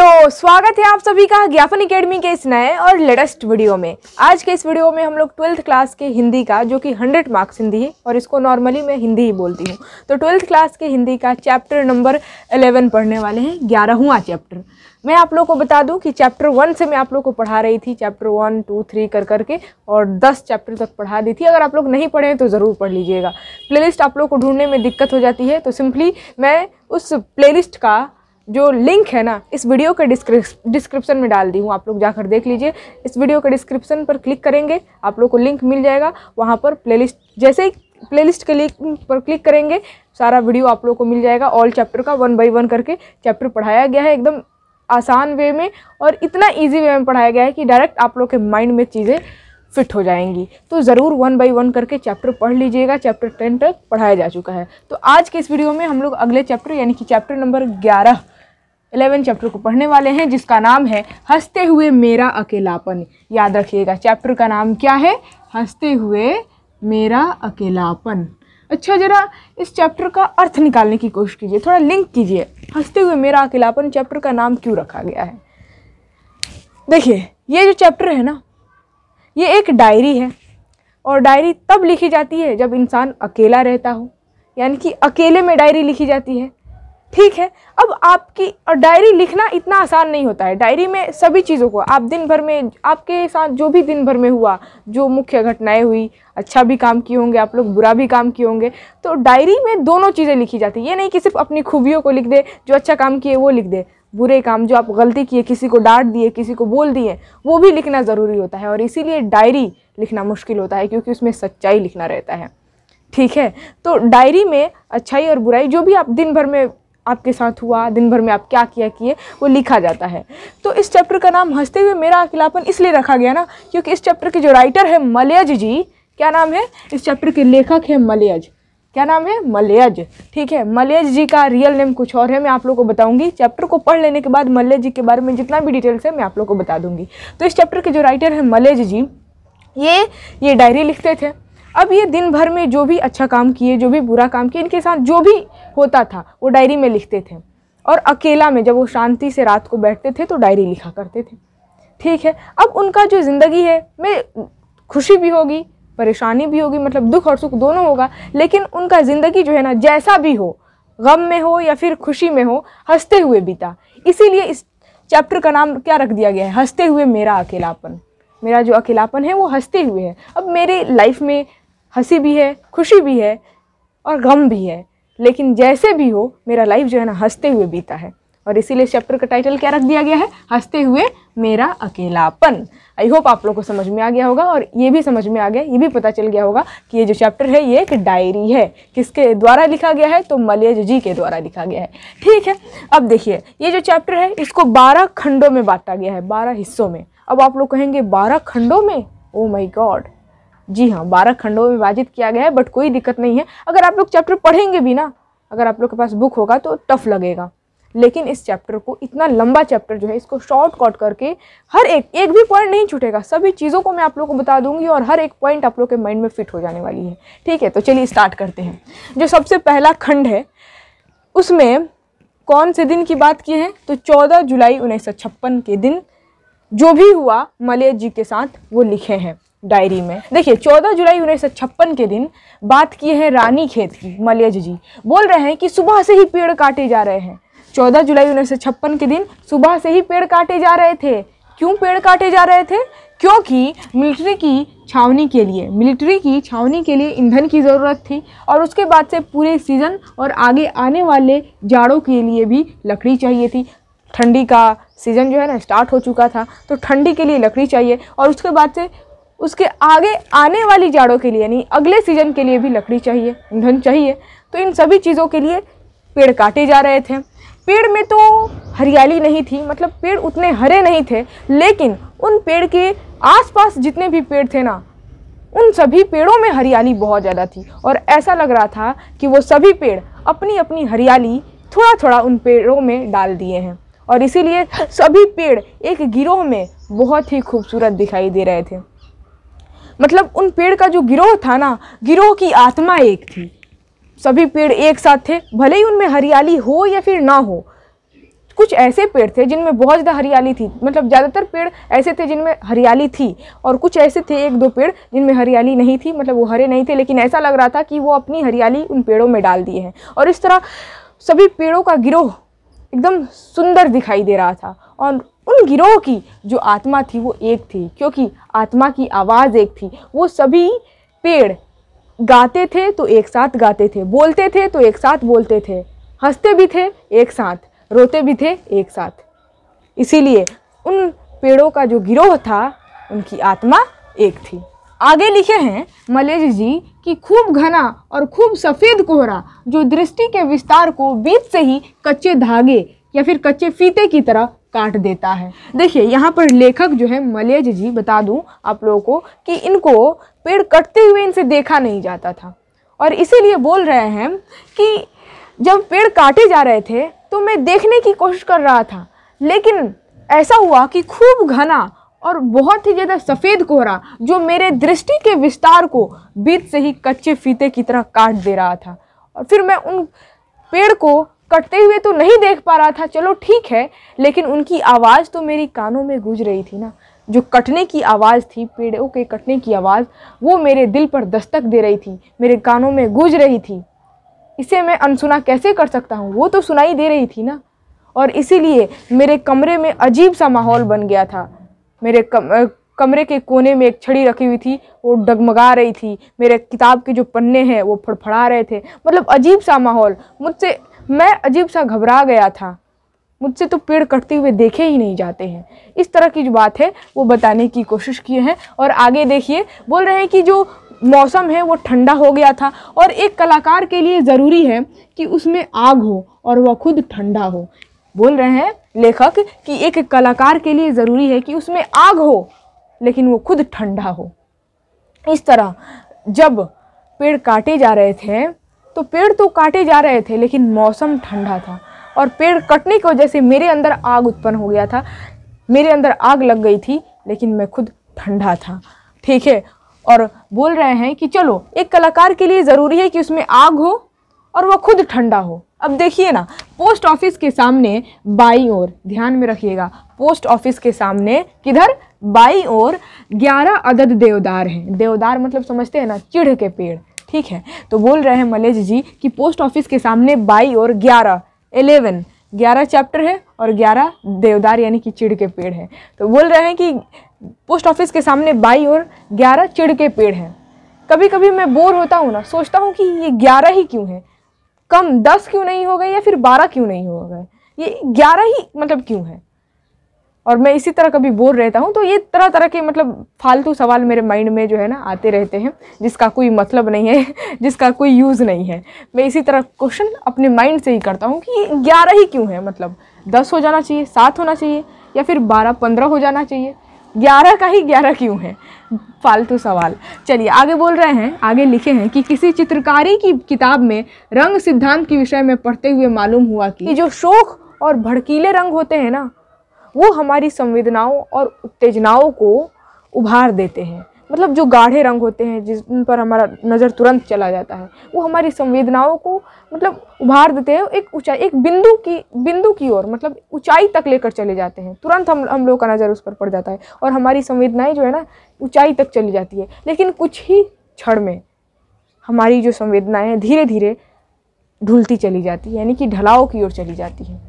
तो स्वागत है आप सभी का ज्ञापन एकेडमी के इस नए और लेटेस्ट वीडियो में आज के इस वीडियो में हम लोग ट्वेल्थ क्लास के हिंदी का जो कि 100 मार्क्स हिंदी है और इसको नॉर्मली मैं हिंदी ही बोलती हूँ तो ट्वेल्थ क्लास के हिंदी का चैप्टर नंबर 11 पढ़ने वाले हैं ग्यारहवा चैप्टर मैं आप लोग को बता दूँ कि चैप्टर वन से मैं आप लोग को पढ़ा रही थी चैप्टर वन टू थ्री कर करके और दस चैप्टर तक पढ़ा दी थी अगर आप लोग नहीं पढ़े तो ज़रूर पढ़ लीजिएगा प्ले आप लोग को ढूंढने में दिक्कत हो जाती है तो सिंपली मैं उस प्लेलिस्ट का जो लिंक है ना इस वीडियो के डिस्क्रिप्शन में डाल दी हूँ आप लोग जाकर देख लीजिए इस वीडियो के डिस्क्रिप्शन पर क्लिक करेंगे आप लोग को लिंक मिल जाएगा वहाँ पर प्लेलिस्ट जैसे ही प्लेलिस्ट के लिंक पर क्लिक करेंगे सारा वीडियो आप लोग को मिल जाएगा ऑल चैप्टर का वन बाई वन करके चैप्टर पढ़ाया गया है एकदम आसान वे में और इतना ईजी वे में पढ़ाया गया है कि डायरेक्ट आप लोग के माइंड में चीज़ें फिट हो जाएंगी तो ज़रूर वन बाई वन करके चैप्टर पढ़ लीजिएगा चैप्टर टेन तक पढ़ाया जा चुका है तो आज के इस वीडियो में हम लोग अगले चैप्टर यानी कि चैप्टर नंबर ग्यारह इलेवन चैप्टर को पढ़ने वाले हैं जिसका नाम है हंसते हुए मेरा अकेलापन याद रखिएगा चैप्टर का नाम क्या है हंसते हुए मेरा अकेलापन अच्छा जरा इस चैप्टर का अर्थ निकालने की कोशिश कीजिए थोड़ा लिंक कीजिए हंसते हुए मेरा अकेलापन चैप्टर का नाम क्यों रखा गया है देखिए ये जो चैप्टर है ना ये एक डायरी है और डायरी तब लिखी जाती है जब इंसान अकेला रहता हो यानी कि अकेले में डायरी लिखी जाती है ठीक है अब आपकी और डायरी लिखना इतना आसान नहीं होता है डायरी में सभी चीज़ों को आप दिन भर में आपके साथ जो भी दिन भर में हुआ जो मुख्य घटनाएं हुई अच्छा भी काम किए होंगे आप लोग बुरा भी काम किए होंगे तो डायरी में दोनों चीज़ें लिखी जाती है ये नहीं कि सिर्फ अपनी खूबियों को लिख दे जो अच्छा काम किए वो लिख दे बुरे काम जो आप गलती किए किसी को डांट दिए किसी को बोल दिए वो भी लिखना ज़रूरी होता है और इसीलिए डायरी लिखना मुश्किल होता है क्योंकि उसमें सच्चाई लिखना रहता है ठीक है तो डायरी में अच्छाई और बुराई जो भी आप दिन भर में आपके साथ हुआ दिन भर में आप क्या किया किए वो लिखा जाता है तो इस चैप्टर का नाम हंसते हुए मेरा अकेलापन इसलिए रखा गया ना क्योंकि इस चैप्टर के जो राइटर है मलयज जी क्या नाम है इस चैप्टर के लेखक है मलयज क्या नाम है मलयज ठीक है मलयज जी का रियल नेम कुछ और है मैं आप लोग को बताऊंगी चैप्टर को पढ़ लेने के बाद मलयज जी के बारे में जितना भी डिटेल्स है मैं आप लोग को बता दूंगी तो इस चैप्टर के जो राइटर हैं मलयज जी ये ये डायरी लिखते थे अब ये दिन भर में जो भी अच्छा काम किए जो भी बुरा काम किए इनके साथ जो भी होता था वो डायरी में लिखते थे और अकेला में जब वो शांति से रात को बैठते थे तो डायरी लिखा करते थे ठीक है अब उनका जो ज़िंदगी है मैं खुशी भी होगी परेशानी भी होगी मतलब दुख और सुख दोनों होगा लेकिन उनका ज़िंदगी जो है ना जैसा भी हो गम में हो या फिर खुशी में हो हंसते हुए बीता इसीलिए इस चैप्टर का नाम क्या रख दिया गया है हंसते हुए मेरा अकेलापन मेरा जो अकेलापन है वो हंसते हुए है अब मेरे लाइफ में हंसी भी है खुशी भी है और गम भी है लेकिन जैसे भी हो मेरा लाइफ जो है ना हंसते हुए बीता है और इसीलिए चैप्टर का टाइटल क्या रख दिया गया है हंसते हुए मेरा अकेलापन आई होप आप लोग को समझ में आ गया होगा और ये भी समझ में आ गया ये भी पता चल गया होगा कि ये जो चैप्टर है ये एक डायरी है किसके द्वारा लिखा गया है तो मलियज जी के द्वारा लिखा गया है ठीक है अब देखिए ये जो चैप्टर है इसको बारह खंडों में बांटा गया है बारह हिस्सों में अब आप लोग कहेंगे बारह खंडों में ओ माई गॉड जी हाँ बारह खंडों में विभाजित किया गया है बट कोई दिक्कत नहीं है अगर आप लोग चैप्टर पढ़ेंगे भी ना अगर आप लोग के पास बुक होगा तो टफ लगेगा लेकिन इस चैप्टर को इतना लंबा चैप्टर जो है इसको शॉर्ट कट करके हर एक एक भी पॉइंट नहीं छूटेगा सभी चीज़ों को मैं आप लोगों को बता दूंगी और हर एक पॉइंट आप लोग के माइंड में फिट हो जाने वाली है ठीक है तो चलिए स्टार्ट करते हैं जो सबसे पहला खंड है उसमें कौन से दिन की बात की है तो चौदह जुलाई उन्नीस के दिन जो भी हुआ मलय जी के साथ वो लिखे हैं डायरी में देखिए 14 जुलाई उन्नीस के दिन बात की है रानी खेत की मलेज जी बोल रहे हैं कि सुबह से ही पेड़ काटे जा रहे हैं 14 जुलाई उन्नीस के दिन सुबह से ही पेड़ काटे जा रहे थे क्यों पेड़ काटे जा रहे थे क्योंकि मिलिट्री की छावनी के लिए मिलिट्री की छावनी के लिए ईंधन की ज़रूरत थी और उसके बाद से पूरे सीज़न और आगे आने वाले जाड़ों के लिए भी लकड़ी चाहिए थी ठंडी का सीज़न जो है ना स्टार्ट हो चुका था तो ठंडी के लिए लकड़ी चाहिए और उसके बाद से उसके आगे आने वाली जाड़ों के लिए यानी अगले सीजन के लिए भी लकड़ी चाहिए ईंधन चाहिए तो इन सभी चीज़ों के लिए पेड़ काटे जा रहे थे पेड़ में तो हरियाली नहीं थी मतलब पेड़ उतने हरे नहीं थे लेकिन उन पेड़ के आसपास जितने भी पेड़ थे ना उन सभी पेड़ों में हरियाली बहुत ज़्यादा थी और ऐसा लग रहा था कि वो सभी पेड़ अपनी अपनी हरियाली थोड़ा थोड़ा उन पेड़ों में डाल दिए हैं और इसीलिए सभी पेड़ एक गिरोह में बहुत ही खूबसूरत दिखाई दे रहे थे मतलब उन पेड़ का जो गिरोह था ना गिरोह की आत्मा एक थी सभी पेड़ एक साथ थे भले ही उनमें हरियाली हो या फिर ना हो कुछ ऐसे पेड़ थे जिनमें बहुत ज़्यादा हरियाली थी मतलब ज़्यादातर पेड़ ऐसे थे जिनमें हरियाली थी और कुछ ऐसे थे एक दो पेड़ जिनमें हरियाली नहीं थी मतलब वो हरे नहीं थे लेकिन ऐसा लग रहा था कि वो अपनी हरियाली उन पेड़ों में डाल दिए हैं और इस तरह सभी पेड़ों का गिरोह एकदम सुंदर दिखाई दे रहा था और उन गिरोह की जो आत्मा थी वो एक थी क्योंकि आत्मा की आवाज़ एक थी वो सभी पेड़ गाते थे तो एक साथ गाते थे बोलते थे तो एक साथ बोलते थे हंसते भी थे एक साथ रोते भी थे एक साथ इसीलिए उन पेड़ों का जो गिरोह था उनकी आत्मा एक थी आगे लिखे हैं मलेज जी कि खूब घना और खूब सफ़ेद कोहरा जो दृष्टि के विस्तार को बीच से ही कच्चे धागे या फिर कच्चे फीते की तरह काट देता है देखिए यहाँ पर लेखक जो है मलेज जी बता दूँ आप लोगों को कि इनको पेड़ कटते हुए इनसे देखा नहीं जाता था और इसीलिए बोल रहे हैं कि जब पेड़ काटे जा रहे थे तो मैं देखने की कोशिश कर रहा था लेकिन ऐसा हुआ कि खूब घना और बहुत ही ज़्यादा सफ़ेद कोहरा जो मेरे दृष्टि के विस्तार को बीच से ही कच्चे फीते की तरह काट दे रहा था और फिर मैं उन पेड़ को कटते हुए तो नहीं देख पा रहा था चलो ठीक है लेकिन उनकी आवाज़ तो मेरी कानों में गूंज रही थी ना जो कटने की आवाज़ थी पेड़ों के कटने की आवाज़ वो मेरे दिल पर दस्तक दे रही थी मेरे कानों में गूंज रही थी इसे मैं अनसुना कैसे कर सकता हूँ वो तो सुनाई दे रही थी ना और इसीलिए मेरे कमरे में अजीब सा माहौल बन गया था मेरे कम, कमरे के कोने में एक छड़ी रखी हुई थी वो डगमगा रही थी मेरे किताब के जो पन्ने हैं वो फड़फड़ा रहे थे मतलब अजीब सा माहौल मुझसे मैं अजीब सा घबरा गया था मुझसे तो पेड़ कटते हुए देखे ही नहीं जाते हैं इस तरह की जो बात है वो बताने की कोशिश किए हैं और आगे देखिए बोल रहे हैं कि जो मौसम है वो ठंडा हो गया था और एक कलाकार के लिए ज़रूरी है कि उसमें आग हो और वह खुद ठंडा हो बोल रहे हैं लेखक कि एक कलाकार के लिए ज़रूरी है कि उसमें आग हो लेकिन वो खुद ठंडा हो इस तरह जब पेड़ काटे जा रहे थे तो पेड़ तो काटे जा रहे थे लेकिन मौसम ठंडा था और पेड़ कटने की वजह से मेरे अंदर आग उत्पन्न हो गया था मेरे अंदर आग लग गई थी लेकिन मैं खुद ठंडा था ठीक है और बोल रहे हैं कि चलो एक कलाकार के लिए ज़रूरी है कि उसमें आग हो और वह खुद ठंडा हो अब देखिए ना पोस्ट ऑफिस के सामने बाई और ध्यान में रखिएगा पोस्ट ऑफिस के सामने किधर बाई और ग्यारह अदद देवदार हैं देवदार मतलब समझते हैं ना चिढ़ के पेड़ ठीक है तो बोल रहे हैं मलेज जी कि पोस्ट ऑफिस के सामने बाई और ग्यारह एलेवन ग्यारह चैप्टर है और ग्यारह देवदार यानी कि चिड़ के पेड़ है तो बोल रहे हैं कि पोस्ट ऑफिस के सामने बाई और ग्यारह चिड़ के पेड़ हैं कभी कभी मैं बोर होता हूँ ना सोचता हूँ कि ये ग्यारह ही क्यों है कम दस क्यों नहीं हो गए या फिर बारह क्यों नहीं हो गए ये ग्यारह ही मतलब क्यों है और मैं इसी तरह कभी बोर रहता हूँ तो ये तरह तरह के मतलब फालतू सवाल मेरे माइंड में जो है ना आते रहते हैं जिसका कोई मतलब नहीं है जिसका कोई यूज़ नहीं है मैं इसी तरह क्वेश्चन अपने माइंड से ही करता हूँ कि ग्यारह ही क्यों है मतलब दस हो जाना चाहिए सात होना चाहिए या फिर बारह पंद्रह हो जाना चाहिए ग्यारह का ही ग्यारह क्यों है फालतू सवाल चलिए आगे बोल रहे हैं आगे लिखे हैं कि किसी चित्रकारी की किताब में रंग सिद्धांत के विषय में पढ़ते हुए मालूम हुआ कि जो शोक और भड़कीले रंग होते हैं ना वो हमारी संवेदनाओं और उत्तेजनाओं को उभार देते हैं मतलब जो गाढ़े रंग होते हैं जिन पर हमारा नज़र तुरंत चला जाता है वो हमारी संवेदनाओं को मतलब उभार देते हैं एक ऊंचाई एक बिंदु की बिंदु की ओर मतलब ऊंचाई तक लेकर चले जाते हैं तुरंत हम हम लोग का नज़र उस पर पड़ जाता है और हमारी संवेदनाएं जो है ना ऊंचाई तक चली जाती है लेकिन कुछ ही क्षण में हमारी जो संवेदनाएँ धीरे धीरे ढुलती चली जाती है यानी कि ढलाव की ओर चली जाती है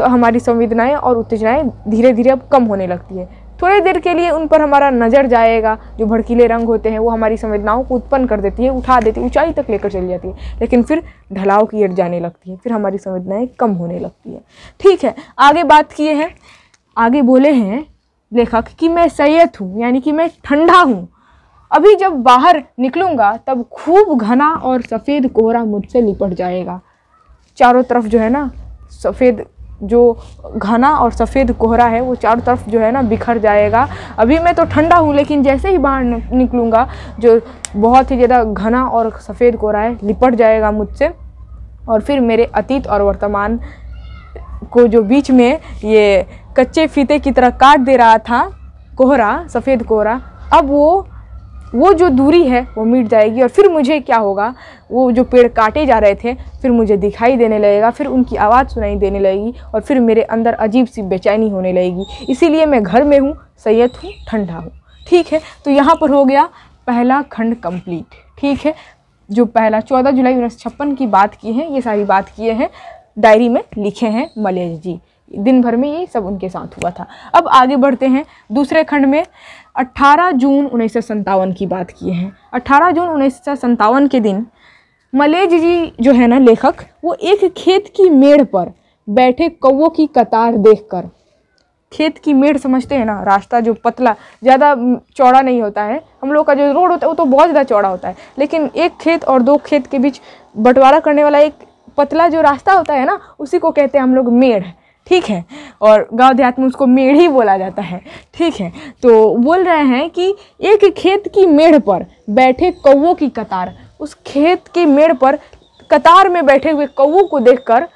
तो हमारी संवेदनाएं और उत्तेजनाएं धीरे धीरे अब कम होने लगती है थोड़ी देर के लिए उन पर हमारा नज़र जाएगा जो भड़कीले रंग होते हैं वो हमारी संवेदनाओं को उत्पन्न कर देती है उठा देती है ऊंचाई तक लेकर चली जाती है लेकिन फिर ढलाव की ओर जाने लगती है फिर हमारी संवेदनाएं कम होने लगती है ठीक है आगे बात किए हैं आगे बोले हैं लेखक कि मैं सैयद हूँ यानी कि मैं ठंडा हूँ अभी जब बाहर निकलूँगा तब खूब घना और सफ़ेद कोहरा मुझसे लिपट जाएगा चारों तरफ जो है ना सफ़ेद जो घना और सफ़ेद कोहरा है वो चारों तरफ जो है ना बिखर जाएगा अभी मैं तो ठंडा हूँ लेकिन जैसे ही बाहर निकलूँगा जो बहुत ही ज़्यादा घना और सफ़ेद कोहरा है लिपट जाएगा मुझसे और फिर मेरे अतीत और वर्तमान को जो बीच में ये कच्चे फीते की तरह काट दे रहा था कोहरा सफ़ेद कोहरा अब वो वो जो दूरी है वो मिट जाएगी और फिर मुझे क्या होगा वो जो पेड़ काटे जा रहे थे फिर मुझे दिखाई देने लगेगा फिर उनकी आवाज़ सुनाई देने लगेगी और फिर मेरे अंदर अजीब सी बेचैनी होने लगेगी इसीलिए मैं घर में हूँ सैयद हूँ ठंडा हूँ ठीक है तो यहाँ पर हो गया पहला खंड कम्प्लीट ठीक है जो पहला चौदह जुलाई उन्नीस छप्पन की बात की है ये सारी बात किए हैं डायरी में लिखे हैं मलेश जी दिन भर में ये सब उनके साथ हुआ था अब आगे बढ़ते हैं दूसरे खंड में 18 जून उन्नीस की बात किए हैं 18 जून उन्नीस के दिन मलेज जी जो है ना लेखक वो एक खेत की मेड़ पर बैठे कौवों की कतार देखकर खेत की मेड़ समझते हैं ना रास्ता जो पतला ज़्यादा चौड़ा नहीं होता है हम लोग का जो रोड होता है वो तो बहुत ज़्यादा चौड़ा होता है लेकिन एक खेत और दो खेत के बीच बंटवारा करने वाला एक पतला जो रास्ता होता है ना उसी को कहते हैं हम लोग मेड़ ठीक है और गांव देहात में उसको मेढ़ ही बोला जाता है ठीक है तो बोल रहे हैं कि एक खेत की मेढ़ पर बैठे कौवों की कतार उस खेत की मेड़ पर कतार में बैठे हुए कौवों को देखकर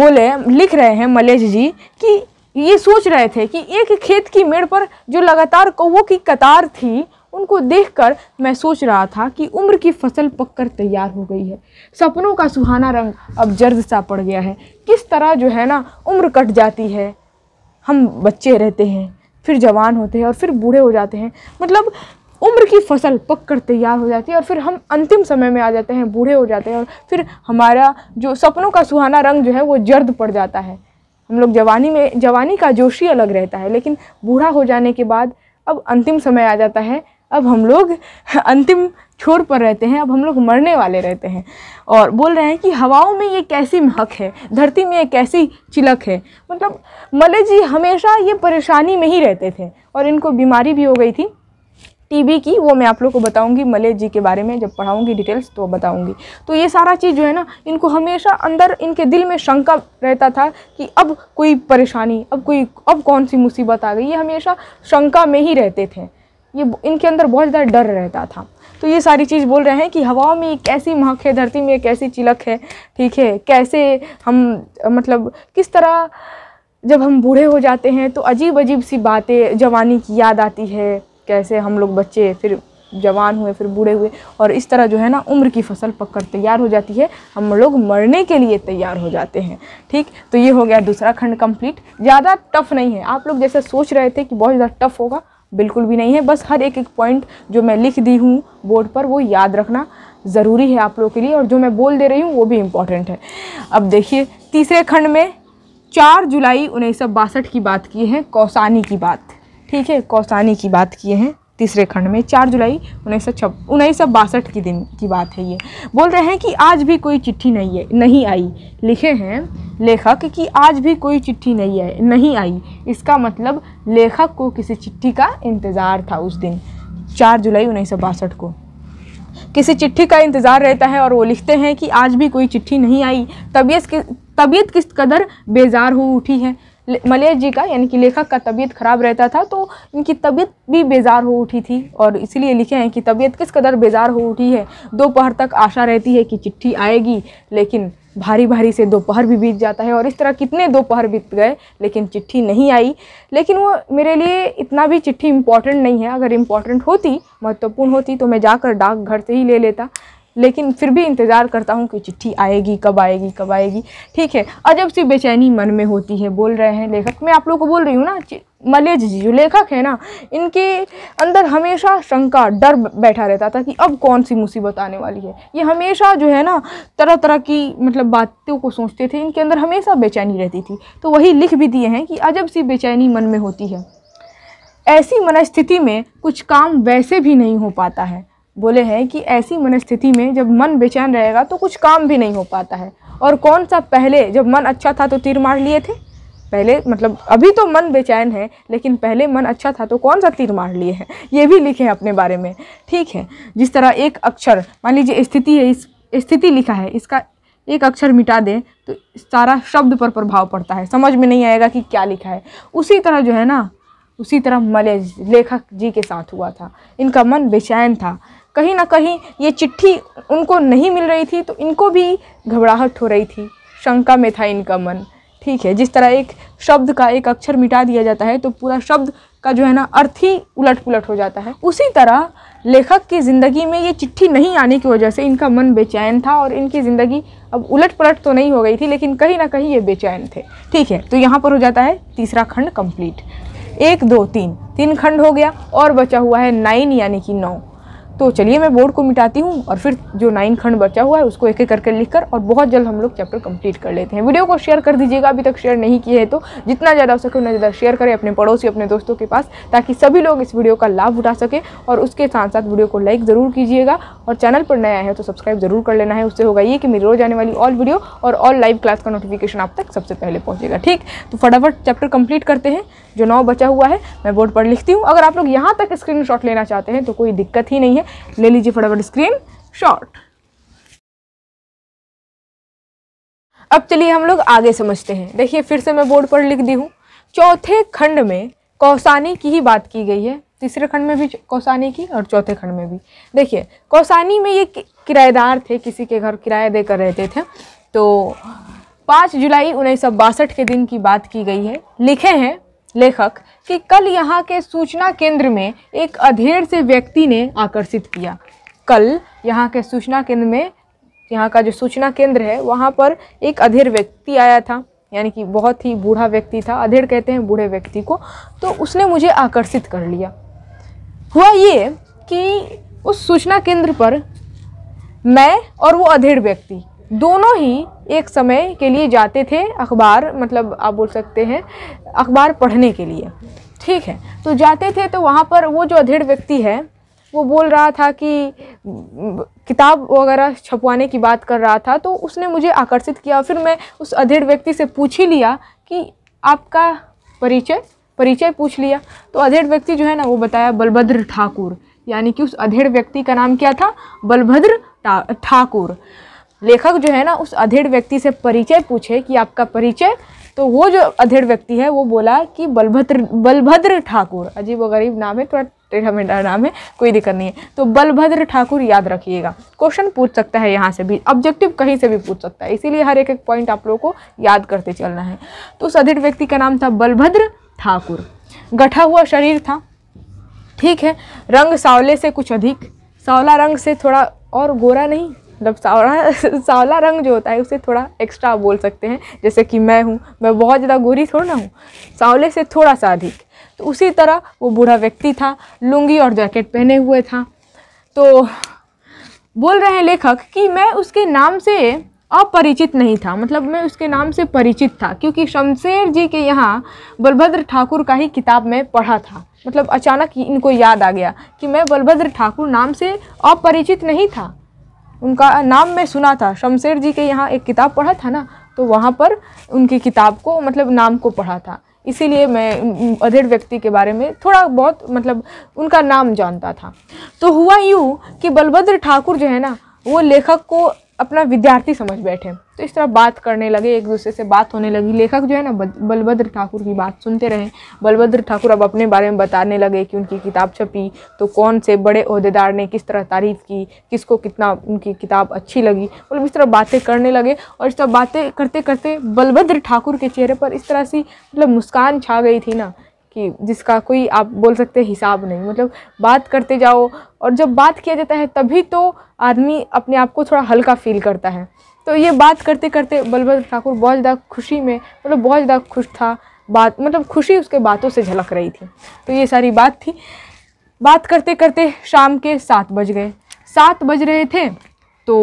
बोले लिख रहे हैं मलेश जी कि ये सोच रहे थे कि एक खेत की मेड़ पर जो लगातार कौवों की कतार थी उनको देखकर मैं सोच रहा था कि उम्र की फसल पककर तैयार हो गई है सपनों का सुहाना रंग अब जर्द सा पड़ गया है किस तरह जो है ना उम्र कट जाती है हम बच्चे रहते हैं फिर जवान होते हैं और फिर बूढ़े हो जाते हैं मतलब उम्र की फसल पक कर तैयार हो जाती है और फिर हम अंतिम समय में आ जाते हैं बूढ़े हो जाते हैं और फिर हमारा जो सपनों का सुहाना रंग जो है वो जर्द पड़ जाता है हम लोग जवानी में जवानी का जोश ही अलग रहता है लेकिन बूढ़ा हो जाने के बाद अब अंतिम समय आ जाता है अब हम लोग अंतिम छोर पर रहते हैं अब हम लोग मरने वाले रहते हैं और बोल रहे हैं कि हवाओं में ये कैसी महक है धरती में ये कैसी चिलक है मतलब मले जी हमेशा ये परेशानी में ही रहते थे और इनको बीमारी भी हो गई थी टीबी की वो मैं आप लोग को बताऊंगी मले जी के बारे में जब पढ़ाऊंगी डिटेल्स तो बताऊंगी तो ये सारा चीज़ जो है ना इनको हमेशा अंदर इनके दिल में शंका रहता था कि अब कोई परेशानी अब कोई अब कौन सी मुसीबत आ गई ये हमेशा शंका में ही रहते थे ये इनके अंदर बहुत ज़्यादा डर रहता था तो ये सारी चीज़ बोल रहे हैं कि हवाओं में एक ऐसी महक है धरती में एक ऐसी चिलक है ठीक है कैसे हम मतलब किस तरह जब हम बूढ़े हो जाते हैं तो अजीब अजीब सी बातें जवानी की याद आती है कैसे हम लोग बच्चे फिर जवान हुए फिर बूढ़े हुए और इस तरह जो है ना उम्र की फसल पककर तैयार हो जाती है हम लोग मरने के लिए तैयार हो जाते हैं ठीक तो ये हो गया दूसरा खंड कंप्लीट ज़्यादा टफ नहीं है आप लोग जैसे सोच रहे थे कि बहुत ज़्यादा टफ होगा बिल्कुल भी नहीं है बस हर एक एक पॉइंट जो मैं लिख दी हूँ बोर्ड पर वो याद रखना ज़रूरी है आप लोग के लिए और जो मैं बोल दे रही हूँ वो भी इम्पॉर्टेंट है अब देखिए तीसरे खंड में चार जुलाई उन्नीस की बात की है कौसानी की बात ठीक है कौसानी की बात किए हैं तीसरे खंड में चार जुलाई उन्नीस सौ छप उन्नीस सौ बासठ की दिन की बात है ये बोल रहे हैं कि आज भी कोई चिट्ठी नहीं है नहीं आई लिखे हैं लेखक कि आज भी कोई चिट्ठी नहीं है नहीं आई इसका मतलब लेखक को किसी चिट्ठी का इंतज़ार था उस दिन चार जुलाई उन्नीस सौ बासठ को किसी चिट्ठी का इंतज़ार रहता है और वो लिखते हैं कि आज भी कोई चिट्ठी नहीं आई तबीयत तबीयत किस कदर बेजार हो उठी है मलेश जी का यानी कि लेखक का तबीयत खराब रहता था तो इनकी तबीयत भी बेजार हो उठी थी और इसीलिए लिखे हैं कि तबीयत किस कदर बेजार हो उठी है दोपहर तक आशा रहती है कि चिट्ठी आएगी लेकिन भारी भारी से दोपहर भी बीत जाता है और इस तरह कितने दोपहर बीत गए लेकिन चिट्ठी नहीं आई लेकिन वो मेरे लिए इतना भी चिट्ठी इम्पॉर्टेंट नहीं है अगर इम्पॉर्टेंट होती महत्वपूर्ण होती तो मैं जाकर डाक घर से ही ले लेता लेकिन फिर भी इंतज़ार करता हूँ कि चिट्ठी आएगी कब आएगी कब आएगी ठीक है अजब सी बेचैनी मन में होती है बोल रहे हैं लेखक मैं आप लोग को बोल रही हूँ ना मलेज जी जो लेखक है ना इनके अंदर हमेशा शंका डर बैठा रहता था कि अब कौन सी मुसीबत आने वाली है ये हमेशा जो है ना तरह तरह की मतलब बातों को सोचते थे इनके अंदर हमेशा बेचैनी रहती थी तो वही लिख भी दिए हैं कि अजब सी बेचैनी मन में होती है ऐसी मनस्थिति में कुछ काम वैसे भी नहीं हो पाता है बोले हैं कि ऐसी मनस्थिति में जब मन बेचैन रहेगा तो कुछ काम भी नहीं हो पाता है और कौन सा पहले जब मन अच्छा था तो तीर मार लिए थे पहले मतलब अभी तो मन बेचैन है लेकिन पहले मन अच्छा था तो कौन सा तीर मार लिए हैं ये भी लिखे हैं अपने बारे में ठीक है जिस तरह एक अक्षर मान लीजिए स्थिति है इस स्थिति लिखा है इसका एक अक्षर मिटा दें तो सारा शब्द पर प्रभाव पड़ता है समझ में नहीं आएगा कि क्या लिखा है उसी तरह जो है ना उसी तरह मलेज लेखक जी के साथ हुआ था इनका मन बेचैन था कहीं ना कहीं ये चिट्ठी उनको नहीं मिल रही थी तो इनको भी घबराहट हो रही थी शंका में था इनका मन ठीक है जिस तरह एक शब्द का एक अक्षर मिटा दिया जाता है तो पूरा शब्द का जो है ना अर्थ ही उलट पुलट हो जाता है उसी तरह लेखक की ज़िंदगी में ये चिट्ठी नहीं आने की वजह से इनका मन बेचैन था और इनकी ज़िंदगी अब उलट पलट तो नहीं हो गई थी लेकिन कहीं ना कहीं ये बेचैन थे ठीक है तो यहाँ पर हो जाता है तीसरा खंड कंप्लीट एक दो तीन तीन खंड हो गया और बचा हुआ है नाइन यानी कि नौ तो चलिए मैं बोर्ड को मिटाती हूँ और फिर जो नाइन खंड बचा हुआ है उसको एक एक करके लिख कर और बहुत जल्द हम लोग चैप्टर कंप्लीट कर लेते हैं वीडियो को शेयर कर दीजिएगा अभी तक शेयर नहीं किए हैं तो जितना ज़्यादा हो सके उतना ज़्यादा शेयर करें अपने पड़ोसी अपने दोस्तों के पास ताकि सभी लोग इस वीडियो का लाभ उठा सकें और उसके साथ साथ वीडियो को लाइक ज़रूर कीजिएगा और चैनल पर नया है तो सब्सक्राइब ज़रूर कर लेना है उससे होगा ये कि मेरी रोज़ आने वाली ऑल वीडियो और ऑल लाइव क्लास का नोटिफिकेशन आप तक सबसे पहले पहुँचेगा ठीक तो फटाफट चैप्टर कम्प्लीट करते हैं जो नौ बचा हुआ है मैं बोर्ड पर लिखती हूँ अगर आप लोग यहाँ तक स्क्रीन लेना चाहते हैं तो कोई दिक्कत ही नहीं है ले लीजिए फटाफट स्क्रीन शॉट अब चलिए हम लोग आगे समझते हैं देखिए फिर से मैं बोर्ड पर लिख दी हूँ चौथे खंड में कौसानी की ही बात की गई है तीसरे खंड में भी कौसानी की और चौथे खंड में भी देखिए कौसानी में ये किराएदार थे किसी के घर किराया देकर रहते थे तो पाँच जुलाई उन्नीस के दिन की बात की गई है लिखे हैं लेखक कि कल यहाँ के सूचना केंद्र में एक अधेड़ से व्यक्ति ने आकर्षित किया कल यहाँ के सूचना केंद्र में यहाँ का जो सूचना केंद्र है वहाँ पर एक अधेड़ व्यक्ति आया था यानी कि बहुत ही बूढ़ा व्यक्ति था अधेड़ कहते हैं बूढ़े व्यक्ति को तो उसने मुझे आकर्षित कर लिया हुआ ये कि उस सूचना केंद्र पर मैं और वो अधेड़ व्यक्ति दोनों ही एक समय के लिए जाते थे अखबार मतलब आप बोल सकते हैं अखबार पढ़ने के लिए ठीक है तो जाते थे तो वहाँ पर वो जो अधेड़ व्यक्ति है वो बोल रहा था कि किताब वगैरह छपवाने की बात कर रहा था तो उसने मुझे आकर्षित किया फिर मैं उस अधेड़ व्यक्ति से पूछ ही लिया कि आपका परिचय परिचय पूछ लिया तो अधेड़ व्यक्ति जो है ना वो बताया बलभद्र ठाकुर यानी कि उस अधेड़ व्यक्ति का नाम क्या था बलभद्र ठाकुर लेखक जो है ना उस अधेड़ व्यक्ति से परिचय पूछे कि आपका परिचय तो वो जो अधेड़ व्यक्ति है वो बोला कि बलभद्र बलभद्र ठाकुर अजीब व गरीब नाम है थोड़ा टेढ़ा मेढ़ा नाम है कोई दिक्कत नहीं है तो बलभद्र ठाकुर याद रखिएगा क्वेश्चन पूछ सकता है यहाँ से भी ऑब्जेक्टिव कहीं से भी पूछ सकता है इसीलिए हर एक एक पॉइंट आप लोगों को याद करते चलना है तो उस अधेड़ व्यक्ति का नाम था बलभद्र ठाकुर गठा हुआ शरीर था ठीक है रंग सावले से कुछ अधिक सावला रंग से थोड़ा और गोरा नहीं मतलब सावला सावला रंग जो होता है उसे थोड़ा एक्स्ट्रा बोल सकते हैं जैसे कि मैं हूँ मैं बहुत ज़्यादा गोरी थोड़ा ना हूँ सावले से थोड़ा सा अधिक तो उसी तरह वो बूढ़ा व्यक्ति था लुंगी और जैकेट पहने हुए था तो बोल रहे हैं लेखक कि मैं उसके नाम से अपरिचित नहीं था मतलब मैं उसके नाम से परिचित था क्योंकि शमशेर जी के यहाँ बलभद्र ठाकुर का ही किताब में पढ़ा था मतलब अचानक इनको याद आ गया कि मैं बलभद्र ठाकुर नाम से अपरिचित नहीं था उनका नाम मैं सुना था शमशेर जी के यहाँ एक किताब पढ़ा था ना तो वहाँ पर उनकी किताब को मतलब नाम को पढ़ा था इसीलिए मैं अधेड़ व्यक्ति के बारे में थोड़ा बहुत मतलब उनका नाम जानता था तो हुआ यूँ कि बलभद्र ठाकुर जो है ना वो लेखक को अपना विद्यार्थी समझ बैठे तो इस तरह बात करने लगे एक दूसरे से बात होने लगी लेखक जो है ना बलभद्र ठाकुर की बात सुनते रहे बलभद्र ठाकुर अब अपने बारे में बताने लगे कि उनकी किताब छपी तो कौन से बड़े अहदेदार ने किस तरह तारीफ़ की किसको कितना उनकी किताब अच्छी लगी मतलब इस तरह बातें करने लगे और इस तरह बातें करते करते बलभद्र ठाकुर के चेहरे पर इस तरह सी मतलब मुस्कान छा गई थी ना कि जिसका कोई आप बोल सकते हैं हिसाब नहीं मतलब बात करते जाओ और जब बात किया जाता है तभी तो आदमी अपने आप को थोड़ा हल्का फील करता है तो ये बात करते करते बलभद्र ठाकुर बहुत ज़्यादा खुशी में मतलब बहुत ज़्यादा खुश था बात मतलब खुशी उसके बातों से झलक रही थी तो ये सारी बात थी बात करते करते शाम के सात बज गए सात बज रहे थे तो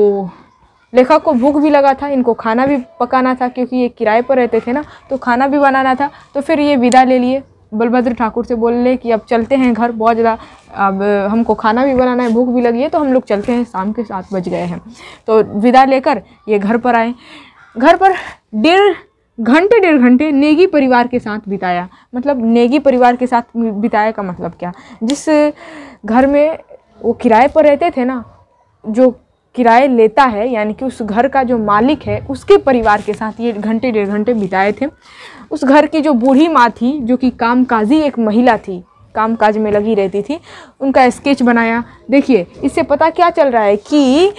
लेखक को भूख भी लगा था इनको खाना भी पकाना था क्योंकि ये किराए पर रहते थे ना तो खाना भी बनाना था तो फिर ये विदा ले लिए बलभद्र ठाकुर से बोल लें कि अब चलते हैं घर बहुत ज़्यादा अब हमको खाना भी बनाना है भूख भी लगी है तो हम लोग चलते हैं शाम के सात बज गए हैं तो विदा लेकर ये घर पर आए घर पर डेढ़ घंटे डेढ़ घंटे नेगी परिवार के साथ बिताया मतलब नेगी परिवार के साथ बिताया का मतलब क्या जिस घर में वो किराए पर रहते थे ना जो किराए लेता है यानी कि उस घर का जो मालिक है उसके परिवार के साथ ये घंटे डेढ़ घंटे बिताए थे उस घर की जो बूढ़ी माँ थी जो कि कामकाजी एक महिला थी कामकाज में लगी रहती थी उनका स्केच बनाया देखिए इससे पता क्या चल रहा है कि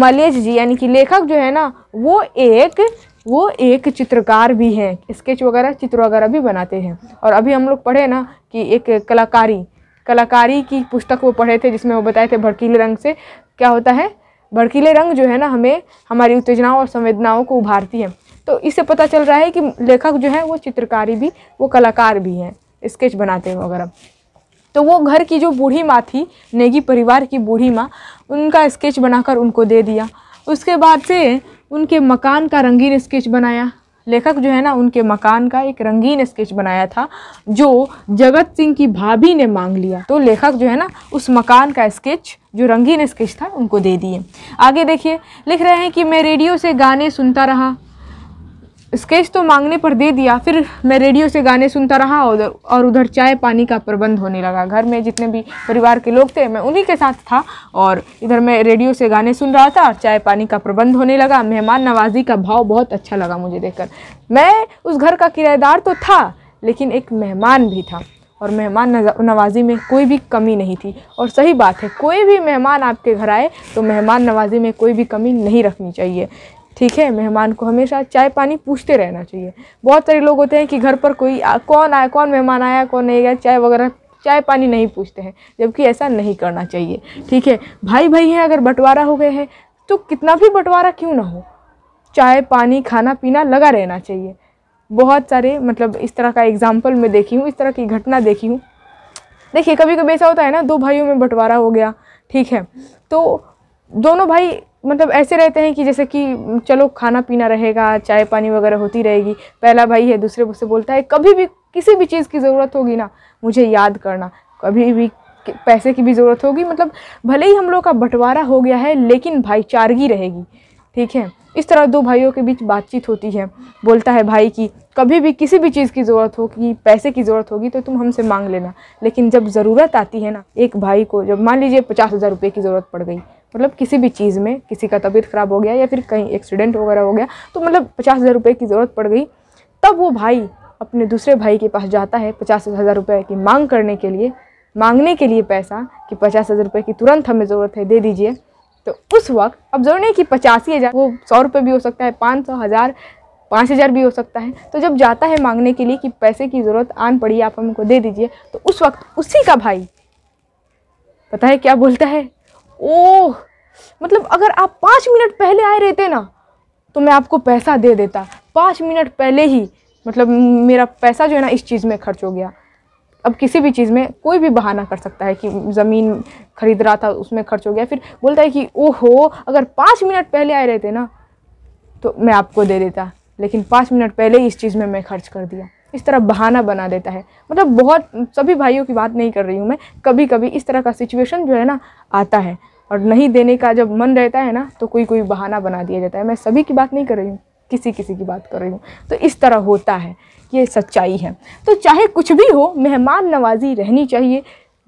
मलेश जी यानी कि लेखक जो है ना वो एक वो एक चित्रकार भी हैं स्केच वगैरह चित्र वगैरह भी बनाते हैं और अभी हम लोग पढ़े ना कि एक कलाकारी कलाकारी की पुस्तक वो पढ़े थे जिसमें वो बताए थे भड़कीले रंग से क्या होता है भड़कीले रंग जो है ना हमें हमारी उत्तेजनाओं और संवेदनाओं को उभारती है तो इससे पता चल रहा है कि लेखक जो है वो चित्रकारी भी वो कलाकार भी हैं स्केच बनाते हैं वगैरह तो वो घर की जो बूढ़ी माँ थी नेगी परिवार की बूढ़ी माँ उनका स्केच बनाकर उनको दे दिया उसके बाद से उनके मकान का रंगीन स्केच बनाया लेखक जो है ना उनके मकान का एक रंगीन स्केच बनाया था जो जगत सिंह की भाभी ने मांग लिया तो लेखक जो है ना उस मकान का स्केच जो रंगीन स्केच था उनको दे दिए आगे देखिए लिख रहे हैं कि मैं रेडियो से गाने सुनता रहा स्केच तो मांगने पर दे दिया फिर मैं रेडियो से गाने सुनता रहा उधर और उधर चाय पानी का प्रबंध होने लगा घर में जितने भी परिवार के लोग थे मैं उन्हीं के साथ था और इधर मैं रेडियो से गाने सुन रहा था और चाय पानी का प्रबंध होने लगा मेहमान नवाजी का भाव बहुत अच्छा लगा मुझे देखकर मैं उस घर का किराएदार तो था लेकिन एक मेहमान भी था और मेहमान नवाजी में कोई भी कमी नहीं थी और सही बात है कोई भी मेहमान आपके घर आए तो मेहमान नवाजी में कोई भी कमी नहीं रखनी चाहिए ठीक है मेहमान को हमेशा चाय पानी पूछते रहना चाहिए बहुत सारे लोग होते हैं कि घर पर कोई आ, कौन आया कौन मेहमान आया कौन नहीं गया चाय वगैरह चाय पानी नहीं पूछते हैं जबकि ऐसा नहीं करना चाहिए ठीक है भाई भाई हैं अगर बंटवारा हो गए हैं तो कितना भी बंटवारा क्यों ना हो चाय पानी खाना पीना लगा रहना चाहिए बहुत सारे मतलब इस तरह का एग्जाम्पल मैं देखी हूँ इस तरह की घटना देखी हूँ देखिए कभी कभी ऐसा होता है ना दो भाइयों में बंटवारा हो गया ठीक है तो दोनों भाई मतलब ऐसे रहते हैं कि जैसे कि चलो खाना पीना रहेगा चाय पानी वगैरह होती रहेगी पहला भाई है दूसरे से बोलता है कभी भी किसी भी चीज़ की ज़रूरत होगी ना मुझे याद करना कभी भी पैसे की भी ज़रूरत होगी मतलब भले ही हम लोग का बंटवारा हो गया है लेकिन भाईचारगी रहेगी ठीक है इस तरह दो भाइयों के बीच बातचीत होती है बोलता है भाई की कभी भी किसी भी चीज़ की ज़रूरत होगी पैसे की ज़रूरत होगी तो तुम हमसे मांग लेना लेकिन जब ज़रूरत आती है ना एक भाई को जब मान लीजिए पचास हज़ार रुपये की ज़रूरत पड़ गई मतलब किसी भी चीज़ में किसी का तबीयत ख़राब हो गया या फिर कहीं एक्सीडेंट वगैरह हो गया तो मतलब पचास हज़ार रुपये की ज़रूरत पड़ गई तब वो भाई अपने दूसरे भाई के पास जाता है पचास हज़ार रुपये की मांग करने के लिए मांगने के लिए पैसा कि पचास हज़ार रुपये की तुरंत हमें ज़रूरत है दे दीजिए तो उस वक्त अब ज़रूर नहीं कि पचासी हज़ार वो सौ रुपये भी हो सकता है पाँच सौ हज़ार पाँच हज़ार भी हो सकता है तो जब जाता है मांगने के लिए कि पैसे की ज़रूरत आन पड़ी आप हमको दे दीजिए तो उस वक्त उसी का भाई पता है क्या बोलता है ओह मतलब अगर आप पाँच मिनट पहले आए रहते ना तो मैं आपको पैसा दे देता पाँच मिनट पहले ही मतलब मेरा पैसा जो है ना इस चीज़ में खर्च हो गया अब किसी भी चीज़ में कोई भी बहाना कर सकता है कि ज़मीन खरीद रहा था उसमें खर्च हो गया फिर बोलता है कि ओहो अगर पाँच मिनट पहले आए रहते ना तो मैं आपको दे देता लेकिन पाँच मिनट पहले ही इस चीज़ में मैं खर्च कर दिया इस तरह बहाना बना देता है मतलब बहुत सभी भाइयों की बात नहीं कर रही हूँ मैं कभी कभी इस तरह का सिचुएशन जो है ना आता है और नहीं देने का जब मन रहता है ना तो कोई कोई बहाना बना दिया जाता है मैं सभी की बात नहीं कर रही हूँ किसी किसी की बात कर रही हूँ तो इस तरह होता है ये सच्चाई है तो चाहे कुछ भी हो मेहमान नवाजी रहनी चाहिए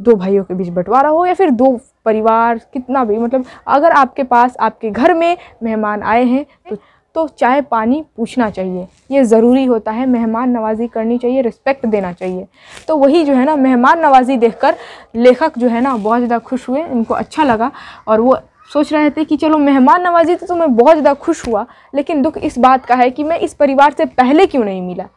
दो भाइयों के बीच बंटवारा हो या फिर दो परिवार कितना भी मतलब अगर आपके पास आपके घर में मेहमान आए हैं तो तो चाय पानी पूछना चाहिए ये ज़रूरी होता है मेहमान नवाजी करनी चाहिए रिस्पेक्ट देना चाहिए तो वही जो है ना मेहमान नवाजी देखकर लेखक जो है ना बहुत ज़्यादा खुश हुए उनको अच्छा लगा और वो सोच रहे थे कि चलो मेहमान नवाजी तो मैं बहुत ज़्यादा खुश हुआ लेकिन दुख इस बात का है कि मैं इस परिवार से पहले क्यों नहीं मिला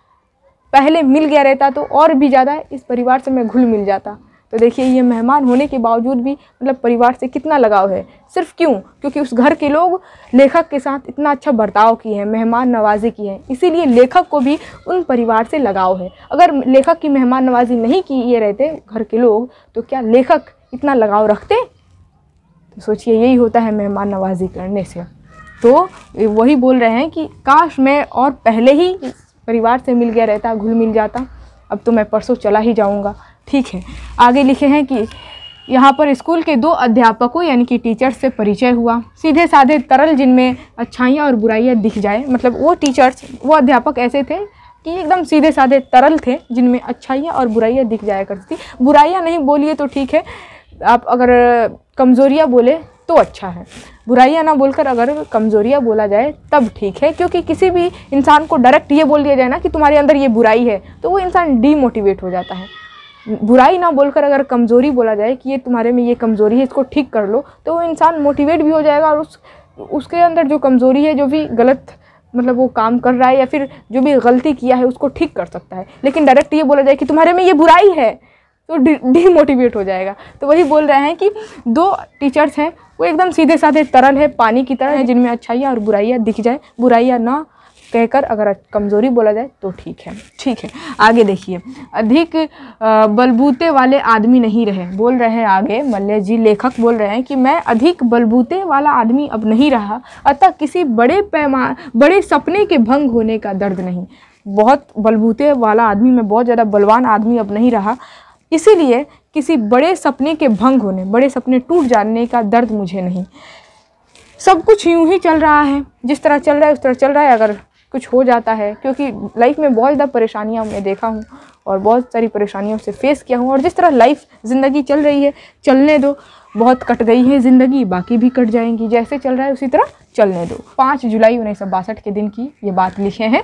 पहले मिल गया रहता तो और भी ज़्यादा इस परिवार से मैं घुल मिल जाता तो देखिए ये मेहमान होने के बावजूद भी मतलब परिवार से कितना लगाव है सिर्फ क्यों क्योंकि उस घर के लोग लेखक के साथ इतना अच्छा बर्ताव किए हैं मेहमान नवाजी की है इसीलिए लेखक को भी उन परिवार से लगाव है अगर लेखक की मेहमान नवाजी नहीं किए रहते घर के लोग तो क्या लेखक इतना लगाव रखते तो सोचिए यही होता है मेहमान नवाजी करने से तो वही बोल रहे हैं कि काश मैं और पहले ही परिवार से मिल गया रहता घुल मिल जाता अब तो मैं परसों चला ही जाऊँगा ठीक है आगे लिखे हैं कि यहाँ पर स्कूल के दो अध्यापकों यानी कि टीचर्स से परिचय हुआ सीधे साधे तरल जिनमें अच्छाइयाँ और बुराइयाँ दिख जाए मतलब वो टीचर्स वो अध्यापक ऐसे थे कि एकदम सीधे साधे तरल थे जिनमें अच्छाइयाँ और बुराइयाँ दिख जाया करती थी बुराइयाँ नहीं बोलिए तो ठीक है आप अगर कमज़ोरियाँ बोले तो अच्छा है बुराइयाँ ना बोलकर अगर कमज़ोरियाँ बोला जाए तब ठीक है क्योंकि किसी भी इंसान को डायरेक्ट ये बोल दिया जाए ना कि तुम्हारे अंदर ये बुराई है तो वो इंसान डीमोटिवेट हो जाता है बुराई ना बोलकर अगर कमज़ोरी बोला जाए कि ये तुम्हारे में ये कमज़ोरी है इसको ठीक कर लो तो वो इंसान मोटिवेट भी हो जाएगा और उस उसके अंदर जो कमज़ोरी है जो भी गलत मतलब वो काम कर रहा है या फिर जो भी गलती किया है उसको ठीक कर सकता है लेकिन डायरेक्ट ये बोला जाए कि तुम्हारे में ये बुराई है तो डिमोटिवेट हो जाएगा तो वही बोल रहे हैं कि दो टीचर्स हैं वो एकदम सीधे साधे तरल है पानी की तरह है जिनमें अच्छाइयाँ और बुराइयाँ दिख जाए बुराइयाँ ना कहकर अगर कमज़ोरी बोला जाए तो ठीक है ठीक है आगे देखिए अधिक बलबूते वाले आदमी नहीं रहे बोल रहे हैं आगे मल्ल जी लेखक बोल रहे हैं कि मैं अधिक बलबूते वाला आदमी अब नहीं रहा अतः किसी बड़े पैमा बड़े सपने के भंग होने का दर्द नहीं बहुत बलबूते वाला आदमी मैं बहुत ज़्यादा बलवान आदमी अब नहीं रहा इसीलिए किसी बड़े सपने के भंग होने बड़े सपने टूट जाने का दर्द मुझे नहीं सब कुछ यूं ही चल रहा है जिस तरह चल रहा है उस तरह चल रहा है अगर कुछ हो जाता है क्योंकि लाइफ में बहुत ज़्यादा परेशानियाँ मैं देखा हूँ और बहुत सारी परेशानियों से फेस किया हूँ और जिस तरह लाइफ ज़िंदगी चल रही है चलने दो बहुत कट गई है ज़िंदगी बाकी भी कट जाएंगी जैसे चल रहा है उसी तरह चलने दो पाँच जुलाई उन्नीस सौ बासठ के दिन की ये बात लिखे हैं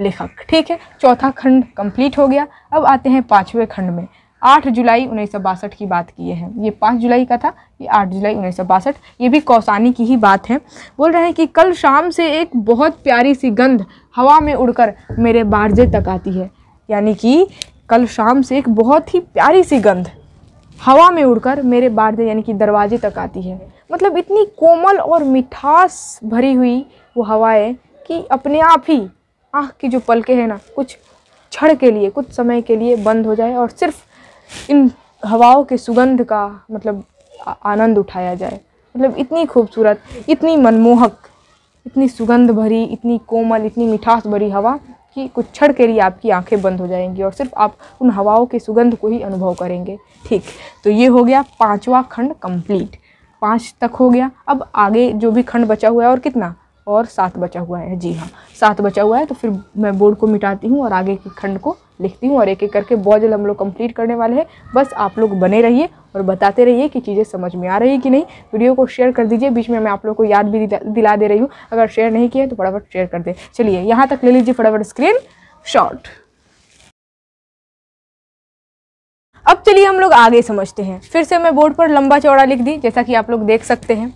लेखक ठीक है चौथा खंड कंप्लीट हो गया अब आते हैं पाँचवें खंड में आठ जुलाई उन्नीस की बात की है ये पाँच जुलाई का था ये आठ जुलाई उन्नीस ये भी कौसानी की ही बात है बोल रहे हैं कि कल शाम से एक बहुत प्यारी सी गंध हवा में उड़कर मेरे बारजे तक आती है यानी कि कल शाम से एक बहुत ही प्यारी सी गंध हवा में उड़कर मेरे बारजे यानी कि दरवाजे तक आती है मतलब इतनी कोमल और मिठास भरी हुई वो हवाएं कि अपने आप ही आँख की जो पलके हैं ना कुछ क्षण के लिए कुछ समय के लिए बंद हो जाए और सिर्फ इन हवाओं के सुगंध का मतलब आनंद उठाया जाए मतलब इतनी खूबसूरत इतनी मनमोहक इतनी सुगंध भरी इतनी कोमल इतनी मिठास भरी हवा कि कुछ क्षण के लिए आपकी आंखें बंद हो जाएंगी और सिर्फ आप उन हवाओं के सुगंध को ही अनुभव करेंगे ठीक तो ये हो गया पांचवा खंड कंप्लीट पाँच तक हो गया अब आगे जो भी खंड बचा हुआ है और कितना और सात बचा हुआ है जी हाँ सात बचा हुआ है तो फिर मैं बोर्ड को मिटाती हूँ और आगे के खंड को लिखती हूँ और एक एक करके बहुत जल्द हम लोग कंप्लीट करने वाले हैं बस आप लोग बने रहिए और बताते रहिए कि चीज़ें समझ में आ रही है कि नहीं वीडियो को शेयर कर दीजिए बीच में मैं आप लोग को याद भी दिला दे रही हूँ अगर शेयर नहीं किया तो फटाफट शेयर कर दे चलिए यहाँ तक ले लीजिए फटाफट स्क्रीन शॉट अब चलिए हम लोग आगे समझते हैं फिर से मैं बोर्ड पर लंबा चौड़ा लिख दी जैसा कि आप लोग देख सकते हैं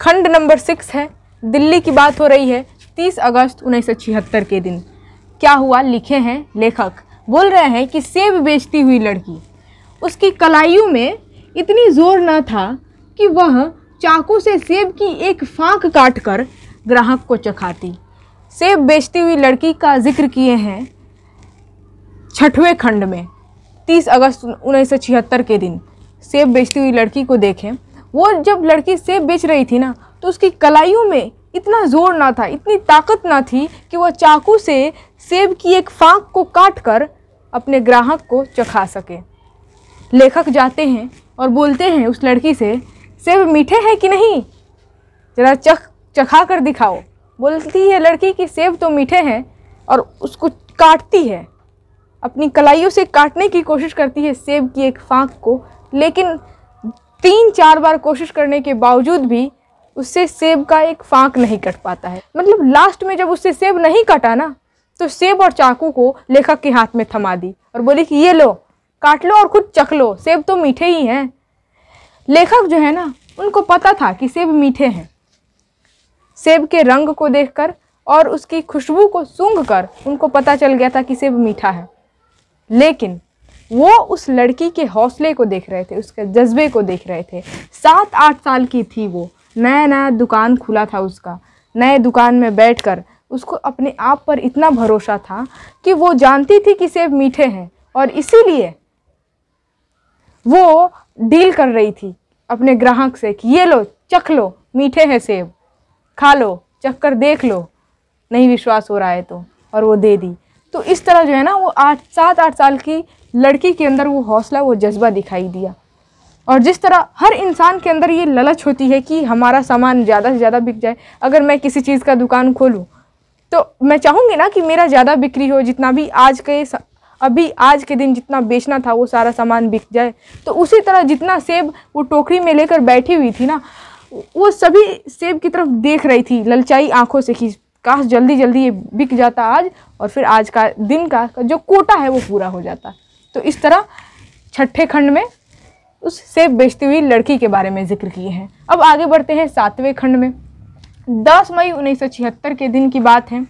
खंड नंबर सिक्स है दिल्ली की बात हो रही है 30 अगस्त उन्नीस के दिन क्या हुआ लिखे हैं लेखक बोल रहे हैं कि सेब बेचती हुई लड़की उसकी कलाइयों में इतनी ज़ोर न था कि वह चाकू से सेब की एक फांक काट कर ग्राहक को चखाती सेब बेचती हुई लड़की का जिक्र किए हैं छठवें खंड में 30 अगस्त 1976 के दिन सेब बेचती हुई लड़की को देखें वो जब लड़की सेब बेच रही थी ना तो उसकी कलाइयों में इतना ज़ोर ना था इतनी ताकत ना थी कि वह चाकू से सेब की एक फांक को काट कर अपने ग्राहक को चखा सके लेखक जाते हैं और बोलते हैं उस लड़की से सेब मीठे हैं कि नहीं ज़रा चख चखा कर दिखाओ बोलती है लड़की कि सेब तो मीठे हैं और उसको काटती है अपनी कलाइयों से काटने की कोशिश करती है सेब की एक फांक को लेकिन तीन चार बार कोशिश करने के बावजूद भी उससे सेब का एक फांक नहीं कट पाता है मतलब लास्ट में जब उससे सेब नहीं कटा ना तो सेब और चाकू को लेखक के हाथ में थमा दी और बोली कि ये लो काट लो और खुद चख लो सेब तो मीठे ही हैं लेखक जो है ना उनको पता था कि सेब मीठे हैं सेब के रंग को देखकर और उसकी खुशबू को सूंघ कर उनको पता चल गया था कि सेब मीठा है लेकिन वो उस लड़की के हौसले को देख रहे थे उसके जज्बे को देख रहे थे सात आठ साल की थी वो नया नया दुकान खुला था उसका नए दुकान में बैठकर उसको अपने आप पर इतना भरोसा था कि वो जानती थी कि सेब मीठे हैं और इसीलिए वो डील कर रही थी अपने ग्राहक से कि ये लो चख लो मीठे हैं सेब खा लो चख कर देख लो नहीं विश्वास हो रहा है तो और वो दे दी तो इस तरह जो है ना वो आठ सात आठ साल की लड़की के अंदर वो हौसला वो जज्बा दिखाई दिया और जिस तरह हर इंसान के अंदर ये ललच होती है कि हमारा सामान ज़्यादा से ज़्यादा बिक जाए अगर मैं किसी चीज़ का दुकान खोलूँ तो मैं चाहूँगी ना कि मेरा ज़्यादा बिक्री हो जितना भी आज के अभी आज के दिन जितना बेचना था वो सारा सामान बिक जाए तो उसी तरह जितना सेब वो टोकरी में लेकर बैठी हुई थी ना वो सभी सेब की तरफ देख रही थी ललचाई आंखों से कि काश जल्दी जल्दी ये बिक जाता आज और फिर आज का दिन का जो कोटा है वो पूरा हो जाता तो इस तरह छठे खंड में उस सेब बेचती हुई लड़की के बारे में जिक्र किए हैं अब आगे बढ़ते हैं सातवें खंड में 10 मई 1976 के दिन की बात है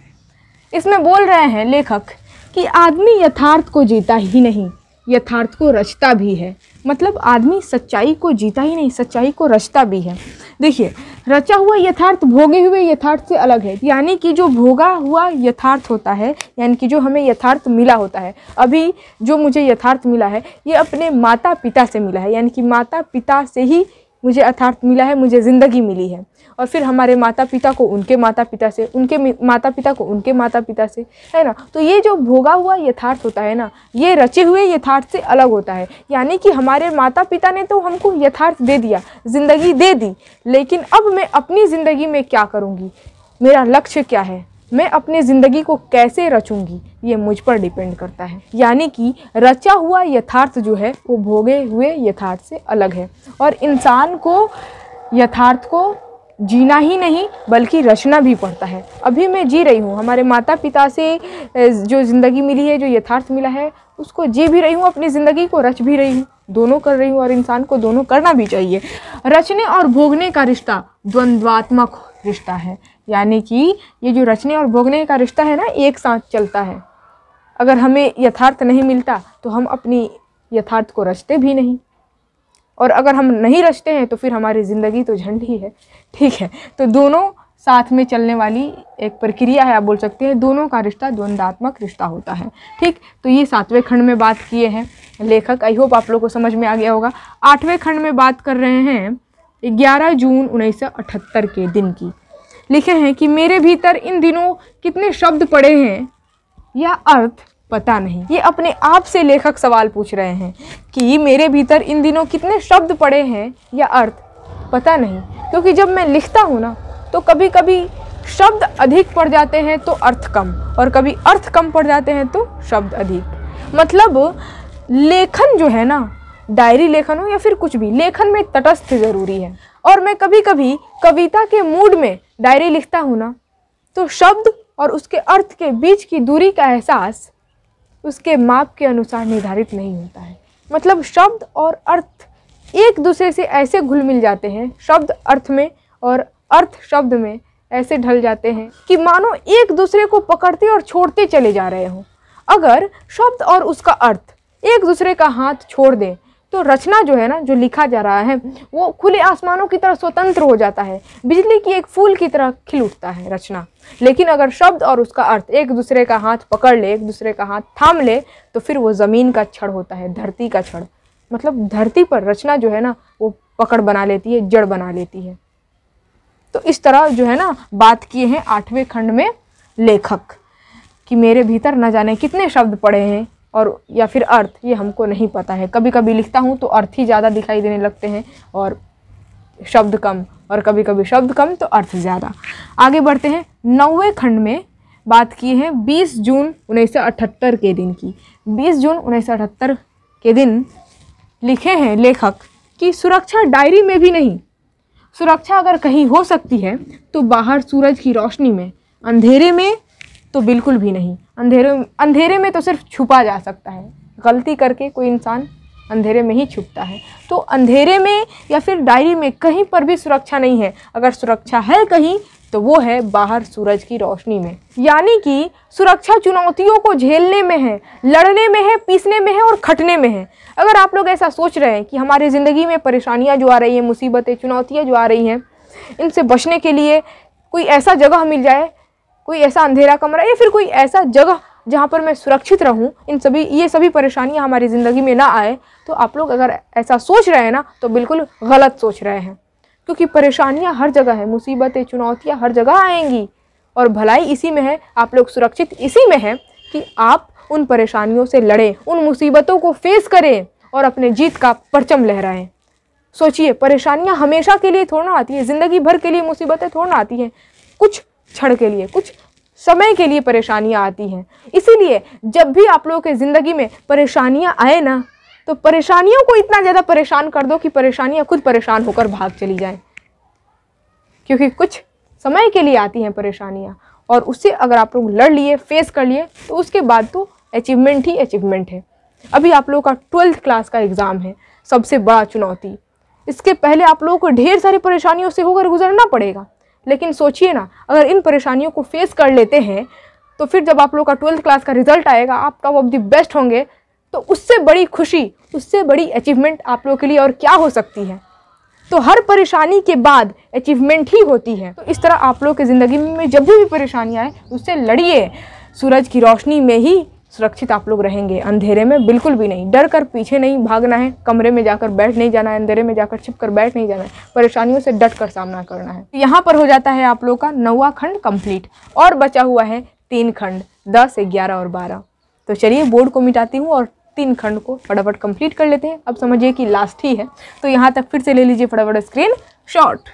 इसमें बोल रहे हैं लेखक कि आदमी यथार्थ को जीता ही नहीं यथार्थ को रचता भी है मतलब आदमी सच्चाई को जीता ही नहीं सच्चाई को रचता भी है देखिए रचा हुआ यथार्थ भोगे हुए यथार्थ से अलग है यानी कि जो भोगा हुआ यथार्थ होता है यानी कि जो हमें यथार्थ मिला होता है अभी जो मुझे यथार्थ मिला है ये अपने माता पिता से मिला है यानी कि माता पिता से ही मुझे अर्थार्थ मिला है मुझे ज़िंदगी मिली है और फिर हमारे माता पिता को उनके माता पिता से उनके माता पिता को उनके माता पिता से है ना तो ये जो भोगा हुआ यथार्थ होता है ना ये रचे हुए यथार्थ से अलग होता है यानी कि हमारे माता पिता ने तो हमको यथार्थ दे दिया ज़िंदगी दे दी लेकिन अब मैं अपनी ज़िंदगी में क्या करूँगी मेरा लक्ष्य क्या है मैं अपने ज़िंदगी को कैसे रचूंगी ये मुझ पर डिपेंड करता है यानी कि रचा हुआ यथार्थ जो है वो भोगे हुए यथार्थ से अलग है और इंसान को यथार्थ को जीना ही नहीं बल्कि रचना भी पड़ता है अभी मैं जी रही हूँ हमारे माता पिता से जो ज़िंदगी मिली है जो यथार्थ मिला है उसको जी भी रही हूँ अपनी ज़िंदगी को रच भी रही हूँ दोनों कर रही हूँ और इंसान को दोनों करना भी चाहिए रचने और भोगने का रिश्ता द्वंद्वात्मक रिश्ता है यानी कि ये जो रचने और भोगने का रिश्ता है ना एक साथ चलता है अगर हमें यथार्थ नहीं मिलता तो हम अपनी यथार्थ को रचते भी नहीं और अगर हम नहीं रचते हैं तो फिर हमारी ज़िंदगी तो झंड ही है ठीक है तो दोनों साथ में चलने वाली एक प्रक्रिया है आप बोल सकते हैं दोनों का रिश्ता द्वंदात्मक रिश्ता होता है ठीक तो ये सातवें खंड में बात किए हैं लेखक आई होप आप लोग को समझ में आ गया होगा आठवें खंड में बात कर रहे हैं ग्यारह जून उन्नीस के दिन की लिखे हैं कि मेरे भीतर इन दिनों कितने शब्द पड़े हैं या अर्थ पता नहीं ये अपने आप से लेखक सवाल पूछ रहे हैं कि मेरे भीतर इन दिनों कितने शब्द पड़े हैं या अर्थ पता नहीं क्योंकि जब मैं लिखता हूँ ना तो कभी कभी शब्द अधिक पड़ जाते हैं तो अर्थ कम और कभी अर्थ कम पड़ जाते हैं तो शब्द अधिक मतलब लेखन जो है ना डायरी लेखन हो या फिर कुछ भी लेखन में तटस्थ ज़रूरी है और मैं कभी कभी कविता के मूड में डायरी लिखता हूँ ना तो शब्द और उसके अर्थ के बीच की दूरी का एहसास उसके माप के अनुसार निर्धारित नहीं होता है मतलब शब्द और अर्थ एक दूसरे से ऐसे घुल मिल जाते हैं शब्द अर्थ में और अर्थ शब्द में ऐसे ढल जाते हैं कि मानो एक दूसरे को पकड़ते और छोड़ते चले जा रहे हों अगर शब्द और उसका अर्थ एक दूसरे का हाथ छोड़ दें तो रचना जो है ना जो लिखा जा रहा है वो खुले आसमानों की तरह स्वतंत्र हो जाता है बिजली की एक फूल की तरह खिल उठता है रचना लेकिन अगर शब्द और उसका अर्थ एक दूसरे का हाथ पकड़ ले एक दूसरे का हाथ थाम ले तो फिर वो ज़मीन का छड़ होता है धरती का छड़ मतलब धरती पर रचना जो है ना वो पकड़ बना लेती है जड़ बना लेती है तो इस तरह जो है ना बात किए हैं आठवें खंड में लेखक कि मेरे भीतर न जाने कितने शब्द पड़े हैं और या फिर अर्थ ये हमको नहीं पता है कभी कभी लिखता हूँ तो अर्थ ही ज़्यादा दिखाई देने लगते हैं और शब्द कम और कभी कभी शब्द कम तो अर्थ ज़्यादा आगे बढ़ते हैं नौवे खंड में बात की है 20 जून 1978 के दिन की 20 जून 1978 के दिन लिखे हैं लेखक कि सुरक्षा डायरी में भी नहीं सुरक्षा अगर कहीं हो सकती है तो बाहर सूरज की रोशनी में अंधेरे में तो बिल्कुल भी नहीं अंधेरे अंधेरे में तो सिर्फ छुपा जा सकता है गलती करके कोई इंसान अंधेरे में ही छुपता है तो अंधेरे में या फिर डायरी में कहीं पर भी सुरक्षा नहीं है अगर सुरक्षा है कहीं तो वो है बाहर सूरज की रोशनी में यानी कि सुरक्षा चुनौतियों को झेलने में है लड़ने में है पीसने में है और खटने में है अगर आप लोग ऐसा सोच रहे हैं कि हमारे ज़िंदगी में परेशानियाँ जो आ रही हैं मुसीबतें चुनौतियाँ जो आ रही हैं इनसे बचने के लिए कोई ऐसा जगह मिल जाए कोई ऐसा अंधेरा कमरा या फिर कोई ऐसा जगह जहाँ पर मैं सुरक्षित रहूँ इन सभी ये सभी परेशानियाँ हमारी ज़िंदगी में ना आए तो आप लोग अगर ऐसा सोच रहे हैं ना तो बिल्कुल गलत सोच रहे हैं क्योंकि परेशानियाँ हर जगह है मुसीबतें चुनौतियाँ हर जगह आएंगी और भलाई इसी में है आप लोग सुरक्षित इसी में हैं कि आप उन परेशानियों से लड़ें उन मुसीबतों को फेस करें और अपने जीत का परचम लहराएं सोचिए परेशानियाँ हमेशा के लिए थोड़ा आती है ज़िंदगी भर के लिए मुसीबतें थोड़ा आती हैं कुछ क्षण के लिए कुछ समय के लिए परेशानियाँ आती हैं इसीलिए जब भी आप लोगों के ज़िंदगी में परेशानियाँ आए ना तो परेशानियों को इतना ज़्यादा परेशान कर दो कि परेशानियाँ खुद परेशान होकर भाग चली जाएं क्योंकि कुछ समय के लिए आती हैं परेशानियाँ और उससे अगर आप लोग लड़ लिए फेस कर लिए तो उसके बाद तो अचीवमेंट ही अचीवमेंट है अभी आप लोगों का ट्वेल्थ क्लास का एग्ज़ाम है सबसे बड़ा चुनौती इसके पहले आप लोगों को ढेर सारी परेशानियों से होकर गुजरना पड़ेगा लेकिन सोचिए ना अगर इन परेशानियों को फेस कर लेते हैं तो फिर जब आप लोग का ट्वेल्थ क्लास का रिजल्ट आएगा आप टॉप ऑफ द बेस्ट होंगे तो उससे बड़ी खुशी उससे बड़ी अचीवमेंट आप लोग के लिए और क्या हो सकती है तो हर परेशानी के बाद अचीवमेंट ही होती है तो इस तरह आप लोग की ज़िंदगी में जब भी परेशानी आए उससे लड़िए सूरज की रोशनी में ही सुरक्षित आप लोग रहेंगे अंधेरे में बिल्कुल भी नहीं डर कर पीछे नहीं भागना है कमरे में जाकर बैठ नहीं जाना है अंधेरे में जाकर छिप कर बैठ नहीं जाना है परेशानियों से डट कर सामना करना है तो यहाँ पर हो जाता है आप लोगों का नौवा खंड कंप्लीट और बचा हुआ है तीन खंड दस ग्यारह और बारह तो चलिए बोर्ड को मिटाती हूँ और तीन खंड को फटाफट कम्प्लीट कर लेते हैं अब समझिए कि लास्ट ही है तो यहाँ तक फिर से ले लीजिए फटाफट स्क्रीन शॉर्ट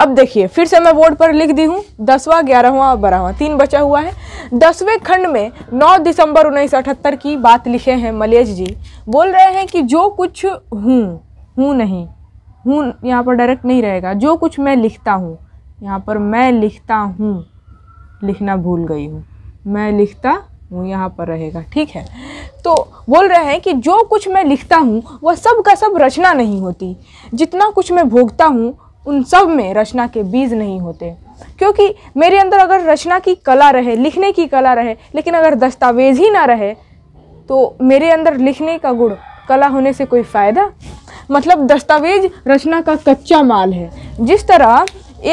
अब देखिए फिर से मैं बोर्ड पर लिख दी हूँ दसवां ग्यारहवा और बारहवा तीन बचा हुआ है दसवें खंड में 9 दिसंबर उन्नीस की बात लिखे हैं मलेश जी बोल रहे हैं कि जो कुछ हूँ हूँ नहीं हूँ यहाँ पर डायरेक्ट नहीं रहेगा जो कुछ मैं लिखता हूँ यहाँ पर मैं लिखता हूँ लिखना भूल गई हूँ मैं लिखता हूँ यहाँ पर रहेगा ठीक है तो बोल रहे हैं कि जो कुछ मैं लिखता हूँ वह सब का सब रचना नहीं होती जितना कुछ मैं भोगता हूँ उन सब में रचना के बीज नहीं होते क्योंकि मेरे अंदर अगर रचना की कला रहे लिखने की कला रहे लेकिन अगर दस्तावेज ही ना रहे तो मेरे अंदर लिखने का गुण कला होने से कोई फ़ायदा मतलब दस्तावेज रचना का कच्चा माल है जिस तरह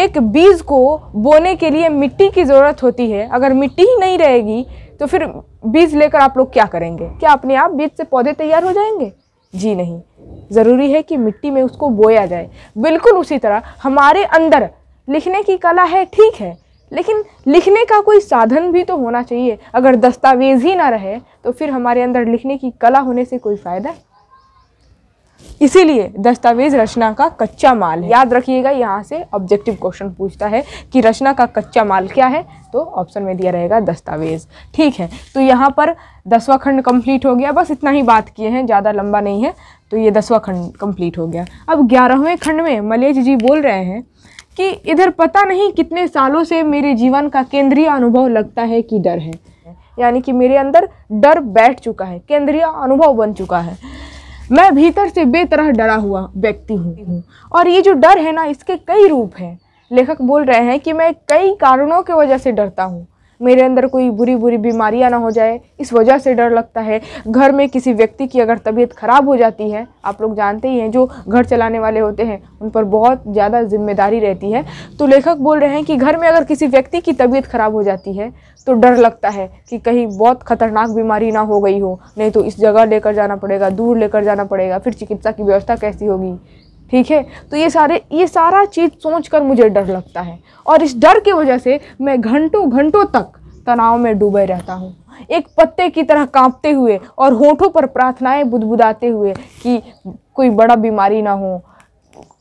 एक बीज को बोने के लिए मिट्टी की ज़रूरत होती है अगर मिट्टी ही नहीं रहेगी तो फिर बीज लेकर आप लोग क्या करेंगे क्या अपने आप बीज से पौधे तैयार हो जाएंगे जी नहीं ज़रूरी है कि मिट्टी में उसको बोया जाए बिल्कुल उसी तरह हमारे अंदर लिखने की कला है ठीक है लेकिन लिखने का कोई साधन भी तो होना चाहिए अगर दस्तावेज़ ही ना रहे तो फिर हमारे अंदर लिखने की कला होने से कोई फ़ायदा इसीलिए दस्तावेज रचना का कच्चा माल है याद रखिएगा यहाँ से ऑब्जेक्टिव क्वेश्चन पूछता है कि रचना का कच्चा माल क्या है तो ऑप्शन में दिया रहेगा दस्तावेज ठीक है तो यहाँ पर दसवा खंड कंप्लीट हो गया बस इतना ही बात किए हैं ज़्यादा लंबा नहीं है तो ये दसवा खंड कंप्लीट हो गया अब ग्यारहवें खंड में मलेश जी बोल रहे हैं कि इधर पता नहीं कितने सालों से मेरे जीवन का केंद्रीय अनुभव लगता है कि डर है यानी कि मेरे अंदर डर बैठ चुका है केंद्रीय अनुभव बन चुका है मैं भीतर से बेतरह डरा हुआ व्यक्ति हूँ और ये जो डर है ना इसके कई रूप हैं लेखक बोल रहे हैं कि मैं कई कारणों की वजह से डरता हूँ मेरे अंदर कोई बुरी बुरी बीमारियां ना हो जाए इस वजह से डर लगता है घर में किसी व्यक्ति की अगर तबीयत ख़राब हो जाती है आप लोग जानते ही हैं जो घर चलाने वाले होते हैं उन पर बहुत ज़्यादा जिम्मेदारी रहती है तो लेखक बोल रहे हैं कि घर में अगर किसी व्यक्ति की तबीयत ख़राब हो जाती है तो डर लगता है कि कहीं बहुत ख़तरनाक बीमारी ना हो गई हो नहीं तो इस जगह लेकर जाना पड़ेगा दूर लेकर जाना पड़ेगा फिर चिकित्सा की व्यवस्था कैसी होगी ठीक है तो ये सारे ये सारा चीज़ सोच कर मुझे डर लगता है और इस डर की वजह से मैं घंटों घंटों तक तनाव में डूबे रहता हूँ एक पत्ते की तरह कांपते हुए और होठों पर प्रार्थनाएं बुदबुदाते हुए कि कोई बड़ा बीमारी ना हो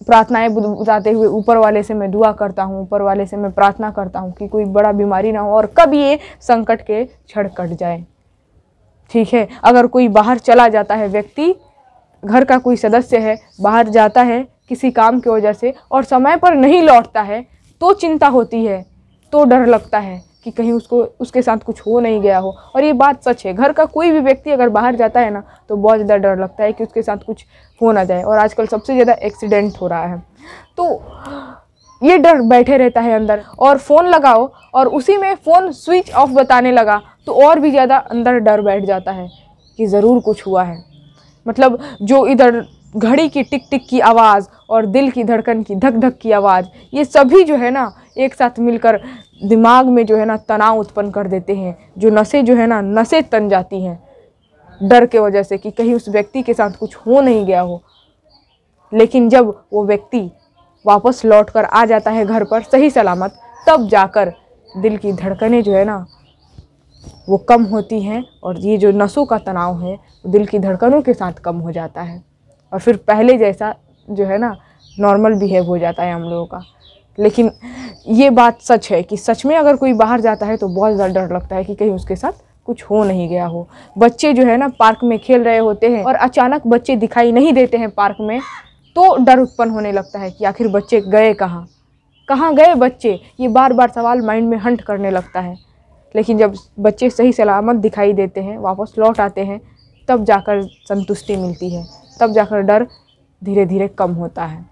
प्रार्थनाएं बुदबुदाते हुए ऊपर वाले से मैं दुआ करता हूँ ऊपर वाले से मैं प्रार्थना करता हूँ कि कोई बड़ा बीमारी ना हो और कब ये संकट के छड़ कट जाए ठीक है अगर कोई बाहर चला जाता है व्यक्ति घर का कोई सदस्य है बाहर जाता है किसी काम की वजह से और समय पर नहीं लौटता है तो चिंता होती है तो डर लगता है कि कहीं उसको उसके साथ कुछ हो नहीं गया हो और ये बात सच है घर का कोई भी व्यक्ति अगर बाहर जाता है ना तो बहुत ज़्यादा डर लगता है कि उसके साथ कुछ हो ना जाए और आजकल सबसे ज़्यादा एक्सीडेंट हो रहा है तो ये डर बैठे रहता है अंदर और फ़ोन लगाओ और उसी में फ़ोन स्विच ऑफ बताने लगा तो और भी ज़्यादा अंदर डर बैठ जाता है कि ज़रूर कुछ हुआ है मतलब जो इधर घड़ी की टिक टिक की आवाज़ और दिल की धड़कन की धक धक की आवाज़ ये सभी जो है ना एक साथ मिलकर दिमाग में जो है ना तनाव उत्पन्न कर देते हैं जो नसें जो है ना नसें तन जाती हैं डर के वजह से कि कहीं उस व्यक्ति के साथ कुछ हो नहीं गया हो लेकिन जब वो व्यक्ति वापस लौट कर आ जाता है घर पर सही सलामत तब जाकर दिल की धड़कनें जो है ना वो कम होती हैं और ये जो नसों का तनाव है दिल की धड़कनों के साथ कम हो जाता है और फिर पहले जैसा जो है ना नॉर्मल बिहेव हो जाता है हम लोगों का लेकिन ये बात सच है कि सच में अगर कोई बाहर जाता है तो बहुत ज़्यादा डर लगता है कि कहीं उसके साथ कुछ हो नहीं गया हो बच्चे जो है ना पार्क में खेल रहे होते हैं और अचानक बच्चे दिखाई नहीं देते हैं पार्क में तो डर उत्पन्न होने लगता है कि आखिर बच्चे गए कहाँ कहाँ गए बच्चे ये बार बार सवाल माइंड में हंट करने लगता है लेकिन जब बच्चे सही सलामत दिखाई देते हैं वापस लौट आते हैं तब जाकर संतुष्टि मिलती है तब जाकर डर धीरे धीरे कम होता है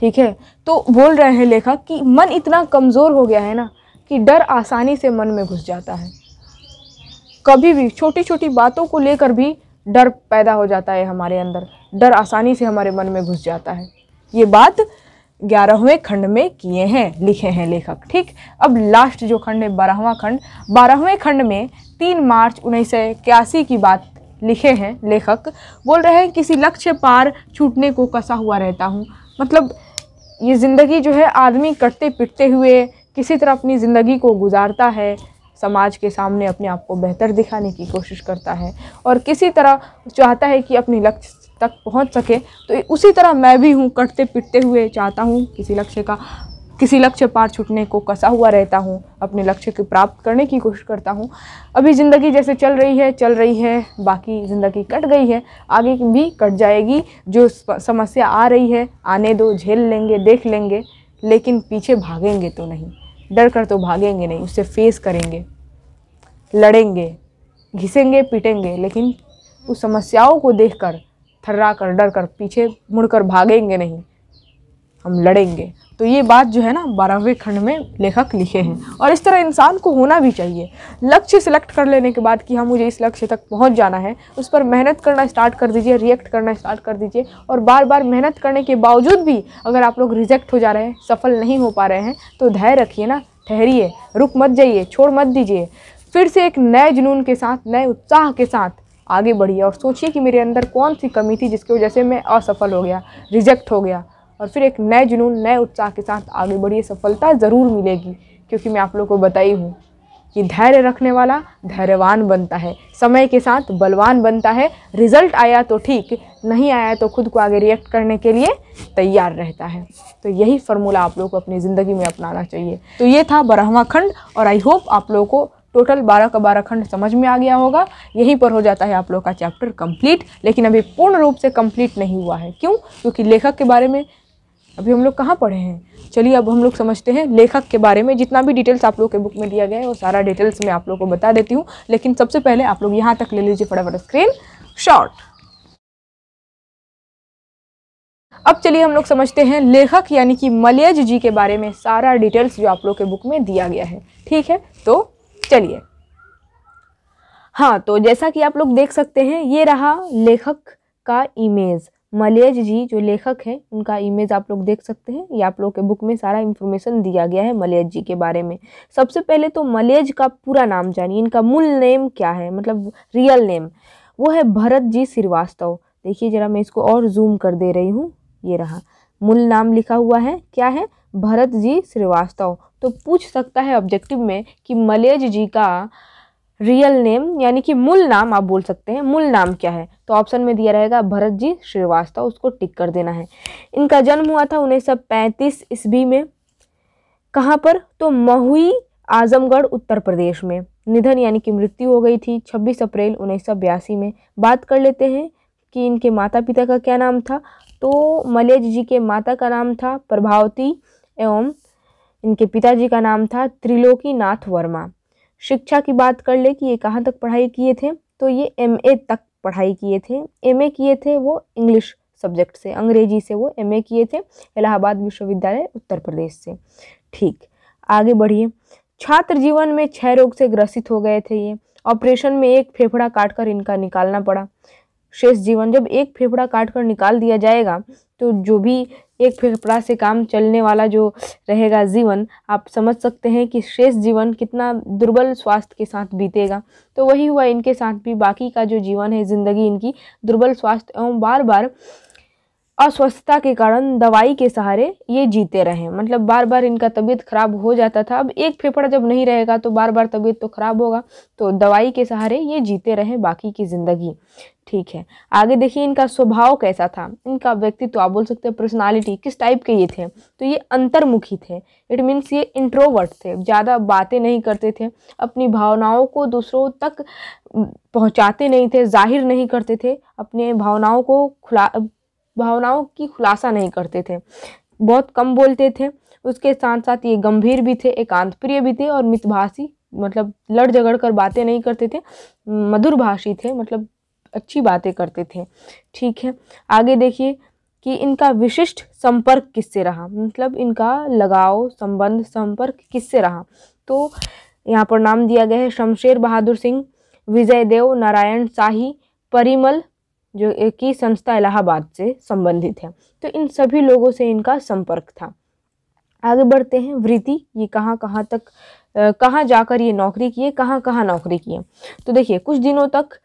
ठीक है तो बोल रहे हैं लेखक कि मन इतना कमज़ोर हो गया है ना कि डर आसानी से मन में घुस जाता है कभी भी छोटी छोटी बातों को लेकर भी डर पैदा हो जाता है हमारे अंदर डर आसानी से हमारे मन में घुस जाता है ये बात ग्यारहवें खंड में किए हैं लिखे हैं लेखक ठीक अब लास्ट जो खंड है बारहवा खंड बारहवें खंड में तीन मार्च उन्नीस की बात लिखे हैं लेखक बोल रहे हैं किसी लक्ष्य पार छूटने को कसा हुआ रहता हूँ मतलब ये ज़िंदगी जो है आदमी कटते पिटते हुए किसी तरह अपनी ज़िंदगी को गुजारता है समाज के सामने अपने आप को बेहतर दिखाने की कोशिश करता है और किसी तरह चाहता है कि अपनी लक्ष्य तक पहुंच सके तो उसी तरह मैं भी हूँ कटते पिटते हुए चाहता हूँ किसी लक्ष्य का किसी लक्ष्य पार छूटने को कसा हुआ रहता हूँ अपने लक्ष्य को प्राप्त करने की कोशिश करता हूँ अभी ज़िंदगी जैसे चल रही है चल रही है बाकी ज़िंदगी कट गई है आगे भी कट जाएगी जो समस्या आ रही है आने दो झेल लेंगे देख लेंगे लेकिन पीछे भागेंगे तो नहीं डर कर तो भागेंगे नहीं उससे फेस करेंगे लड़ेंगे घिसेंगे पिटेंगे लेकिन उस समस्याओं को देखकर थर्रा कर डर कर पीछे मुड़कर भागेंगे नहीं हम लड़ेंगे तो ये बात जो है ना बारहवें खंड में लेखक लिखे हैं और इस तरह इंसान को होना भी चाहिए लक्ष्य सिलेक्ट कर लेने के बाद कि हाँ मुझे इस लक्ष्य तक पहुंच जाना है उस पर मेहनत करना स्टार्ट कर दीजिए रिएक्ट करना स्टार्ट कर दीजिए और बार बार मेहनत करने के बावजूद भी अगर आप लोग रिजेक्ट हो जा रहे हैं सफल नहीं हो पा रहे हैं तो धैर्य रखिए ना ठहरिए रुक मत जाइए छोड़ मत दीजिए फिर से एक नए जुनून के साथ नए उत्साह के साथ आगे बढ़िए और सोचिए कि मेरे अंदर कौन सी कमी थी जिसकी वजह से मैं असफल हो गया रिजेक्ट हो गया और फिर एक नए जुनून नए उत्साह के साथ आगे बढ़िए सफलता ज़रूर मिलेगी क्योंकि मैं आप लोग को बताई हूँ कि धैर्य रखने वाला धैर्यवान बनता है समय के साथ बलवान बनता है रिजल्ट आया तो ठीक नहीं आया तो खुद को आगे रिएक्ट करने के लिए तैयार रहता है तो यही फार्मूला आप लोग को अपनी ज़िंदगी में अपनाना चाहिए तो ये था बारहवा खंड और आई होप आप लोगों को टोटल बारह का बारह खंड समझ में आ गया होगा यहीं पर हो जाता है आप लोग का चैप्टर कंप्लीट लेकिन अभी पूर्ण रूप से कंप्लीट नहीं हुआ है क्यों क्योंकि लेखक के बारे में अभी हम लोग कहाँ पढ़े हैं चलिए अब हम लोग समझते हैं लेखक के बारे में जितना भी डिटेल्स आप लोग के बुक में दिया गया है वो सारा डिटेल्स मैं आप लोग को बता देती हूँ लेकिन सबसे पहले आप लोग यहाँ तक ले लीजिए फटाफट स्क्रीन शॉर्ट अब चलिए हम लोग समझते हैं लेखक यानी कि मलयज जी के बारे में सारा डिटेल्स जो आप लोग के बुक में दिया गया है ठीक है तो चलिए हाँ तो जैसा कि आप लोग देख सकते हैं ये रहा लेखक का इमेज मलेज जी जो लेखक हैं उनका इमेज आप लोग देख सकते हैं ये आप लोग के बुक में सारा इन्फॉर्मेशन दिया गया है मलेज जी के बारे में सबसे पहले तो मलेज का पूरा नाम जानिए इनका मूल नेम क्या है मतलब रियल नेम वो है भरत जी श्रीवास्तव देखिए ज़रा मैं इसको और जूम कर दे रही हूँ ये रहा मूल नाम लिखा हुआ है क्या है भरत जी श्रीवास्तव तो पूछ सकता है ऑब्जेक्टिव में कि मलेज जी का रियल नेम यानी कि मूल नाम आप बोल सकते हैं मूल नाम क्या है तो ऑप्शन में दिया रहेगा भरत जी श्रीवास्तव उसको टिक कर देना है इनका जन्म हुआ था उन्नीस सौ पैंतीस ईस्वी में कहाँ पर तो महुई आजमगढ़ उत्तर प्रदेश में निधन यानी कि मृत्यु हो गई थी 26 अप्रैल उन्नीस में बात कर लेते हैं कि इनके माता पिता का क्या नाम था तो मलेज जी के माता का नाम था प्रभावती एवं इनके पिताजी का नाम था त्रिलोकी नाथ वर्मा शिक्षा की बात कर ले कि ये कहाँ तक पढ़ाई किए थे तो ये एम ए तक पढ़ाई किए थे एम ए किए थे वो इंग्लिश सब्जेक्ट से अंग्रेजी से वो एम ए किए थे इलाहाबाद विश्वविद्यालय उत्तर प्रदेश से ठीक आगे बढ़िए छात्र जीवन में छः रोग से ग्रसित हो गए थे ये ऑपरेशन में एक फेफड़ा काटकर इनका निकालना पड़ा शेष जीवन जब एक फेफड़ा काटकर निकाल दिया जाएगा तो जो भी एक फेफड़ा से काम चलने वाला जो रहेगा जीवन आप समझ सकते हैं कि शेष जीवन कितना दुर्बल स्वास्थ्य के साथ बीतेगा तो वही हुआ इनके साथ भी बाकी का जो जीवन है ज़िंदगी इनकी दुर्बल स्वास्थ्य एवं बार बार अस्वस्थता के कारण दवाई के सहारे ये जीते रहे मतलब बार बार इनका तबीयत खराब हो जाता था अब एक फेफड़ा जब नहीं रहेगा तो बार बार तबीयत तो खराब होगा तो दवाई के सहारे ये जीते रहे बाकी की ज़िंदगी ठीक है आगे देखिए इनका स्वभाव कैसा था इनका व्यक्तित्व आप बोल सकते हैं पर्सनालिटी किस टाइप के ये थे तो ये अंतर्मुखी थे इट मीन्स ये इंट्रोवर्ट थे ज़्यादा बातें नहीं करते थे अपनी भावनाओं को दूसरों तक पहुंचाते नहीं थे जाहिर नहीं करते थे अपने भावनाओं को खुला भावनाओं की खुलासा नहीं करते थे बहुत कम बोलते थे उसके साथ साथ ये गंभीर भी थे एकांत प्रिय भी थे और मितभाषी मतलब लड़ झगड़ कर बातें नहीं करते थे मधुरभाषी थे मतलब अच्छी बातें करते थे ठीक है आगे देखिए कि इनका विशिष्ट संपर्क किससे रहा मतलब इनका लगाव संबंध संपर्क किससे रहा तो यहाँ पर नाम दिया गया है शमशेर बहादुर सिंह विजय देव नारायण शाही परिमल जो की संस्था इलाहाबाद से संबंधित है तो इन सभी लोगों से इनका संपर्क था आगे बढ़ते हैं वृत्ति ये कहाँ कहाँ तक कहाँ जाकर ये नौकरी किए कहाँ कहाँ नौकरी किए तो देखिए कुछ दिनों तक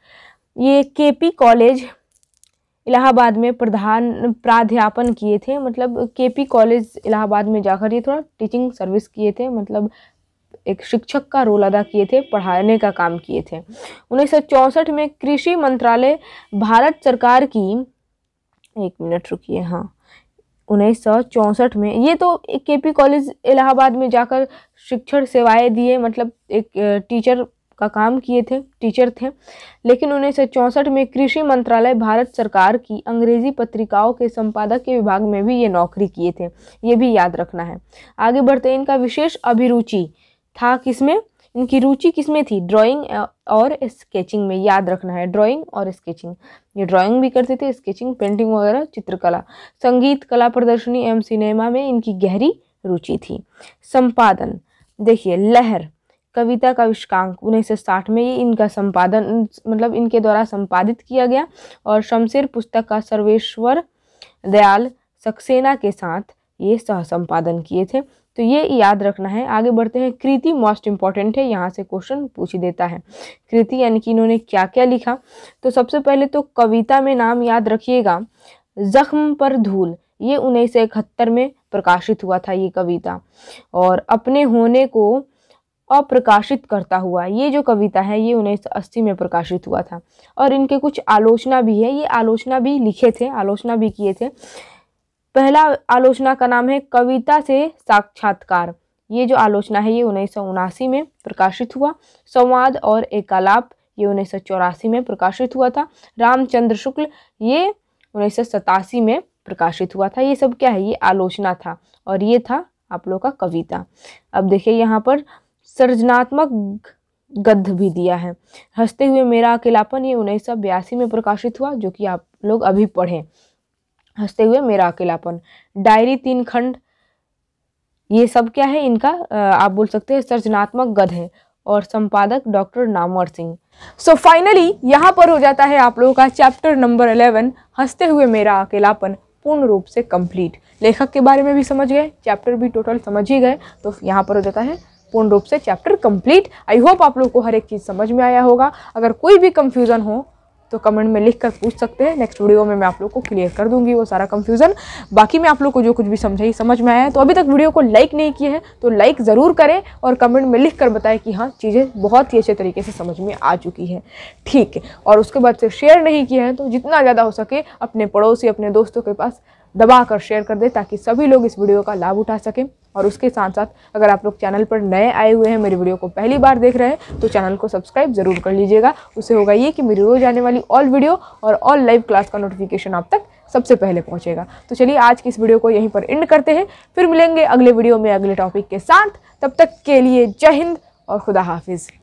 ये केपी कॉलेज इलाहाबाद में प्रधान प्राध्यापन किए थे मतलब केपी कॉलेज इलाहाबाद में जाकर ये थोड़ा टीचिंग सर्विस किए थे मतलब एक शिक्षक का रोल अदा किए थे पढ़ाने का काम किए थे उन्नीस में कृषि मंत्रालय भारत सरकार की एक मिनट रुकिए हाँ उन्नीस सौ चौंसठ में ये तो के पी कॉलेज इलाहाबाद में जाकर शिक्षण सेवाएं दिए मतलब एक टीचर का काम किए थे टीचर थे लेकिन उन्नीस सौ चौंसठ में कृषि मंत्रालय भारत सरकार की अंग्रेजी पत्रिकाओं के संपादक के विभाग में भी ये नौकरी किए थे ये भी याद रखना है आगे बढ़ते इनका विशेष अभिरुचि था किसमें इनकी रुचि किसमें थी ड्राइंग और स्केचिंग में याद रखना है ड्राइंग और स्केचिंग ये ड्राइंग भी करते थे स्केचिंग पेंटिंग वगैरह चित्रकला संगीत कला प्रदर्शनी एवं सिनेमा में इनकी गहरी रुचि थी संपादन देखिए लहर कविता का विष्कांक उन्नीस सौ साठ में ये इनका संपादन मतलब इनके द्वारा संपादित किया गया और शमशेर पुस्तक का सर्वेश्वर दयाल सक्सेना के साथ ये सह संपादन किए थे तो ये याद रखना है आगे बढ़ते हैं कृति मोस्ट इंपॉर्टेंट है यहाँ से क्वेश्चन पूछ देता है कृति यानी कि इन्होंने क्या क्या लिखा तो सबसे पहले तो कविता में नाम याद रखिएगा जख्म पर धूल ये उन्नीस में प्रकाशित हुआ था ये कविता और अपने होने को अप्रकाशित करता हुआ ये जो कविता है ये अस्सी में प्रकाशित हुआ था और इनके कुछ आलोचना भी है ये आलोचना भी लिखे थे आलोचना भी किए थे पहला आलोचना का नाम है कविता से साक्षात्कार ये जो आलोचना है ये उन्नीस में प्रकाशित हुआ संवाद और एकालाप ये उन्नीस में प्रकाशित हुआ था रामचंद्र शुक्ल ये उन्नीस में प्रकाशित हुआ था ये सब क्या है ये आलोचना था और ये था आप लोग का कविता अब देखिए यहाँ पर सृजनात्मक गद्ध भी दिया है हंसते हुए मेरा अकेलापन ये उन्नीस में प्रकाशित हुआ जो कि आप लोग अभी पढ़ें हंसते हुए मेरा अकेलापन डायरी तीन खंड ये सब क्या है इनका आप बोल सकते हैं सृजनात्मक गद है और संपादक doctor Namvar Singh so finally यहाँ पर हो जाता है आप लोगों का चैप्टर नंबर अलेवन हंसते हुए मेरा अकेलापन पूर्ण रूप से कंप्लीट लेखक के बारे में भी समझ गए चैप्टर भी टोटल समझ ही गए तो यहाँ पर हो जाता है पूर्ण रूप से चैप्टर कंप्लीट आई होप आप लोग को हर एक चीज़ समझ में आया होगा अगर कोई भी कंफ्यूजन हो तो कमेंट में लिख कर पूछ सकते हैं नेक्स्ट वीडियो में मैं आप लोग को क्लियर कर दूंगी वो सारा कंफ्यूज़न बाकी मैं आप लोग को जो कुछ भी समझाई समझ में आया तो अभी तक वीडियो को लाइक नहीं किया है तो लाइक ज़रूर करें और कमेंट में लिख कर बताएं कि हाँ चीज़ें बहुत ही अच्छे तरीके से समझ में आ चुकी है ठीक है और उसके बाद से शेयर नहीं किया है तो जितना ज़्यादा हो सके अपने पड़ोसी अपने दोस्तों के पास दबा कर शेयर कर दें ताकि सभी लोग इस वीडियो का लाभ उठा सकें और उसके साथ साथ अगर आप लोग चैनल पर नए आए हुए हैं मेरी वीडियो को पहली बार देख रहे हैं तो चैनल को सब्सक्राइब ज़रूर कर लीजिएगा उससे होगा ये कि मेरी रोज़ आने वाली ऑल वीडियो और ऑल लाइव क्लास का नोटिफिकेशन आप तक सबसे पहले पहुँचेगा तो चलिए आज की इस वीडियो को यहीं पर एंड करते हैं फिर मिलेंगे अगले वीडियो में अगले टॉपिक के साथ तब तक के लिए जय हिंद और खुदा हाफिज़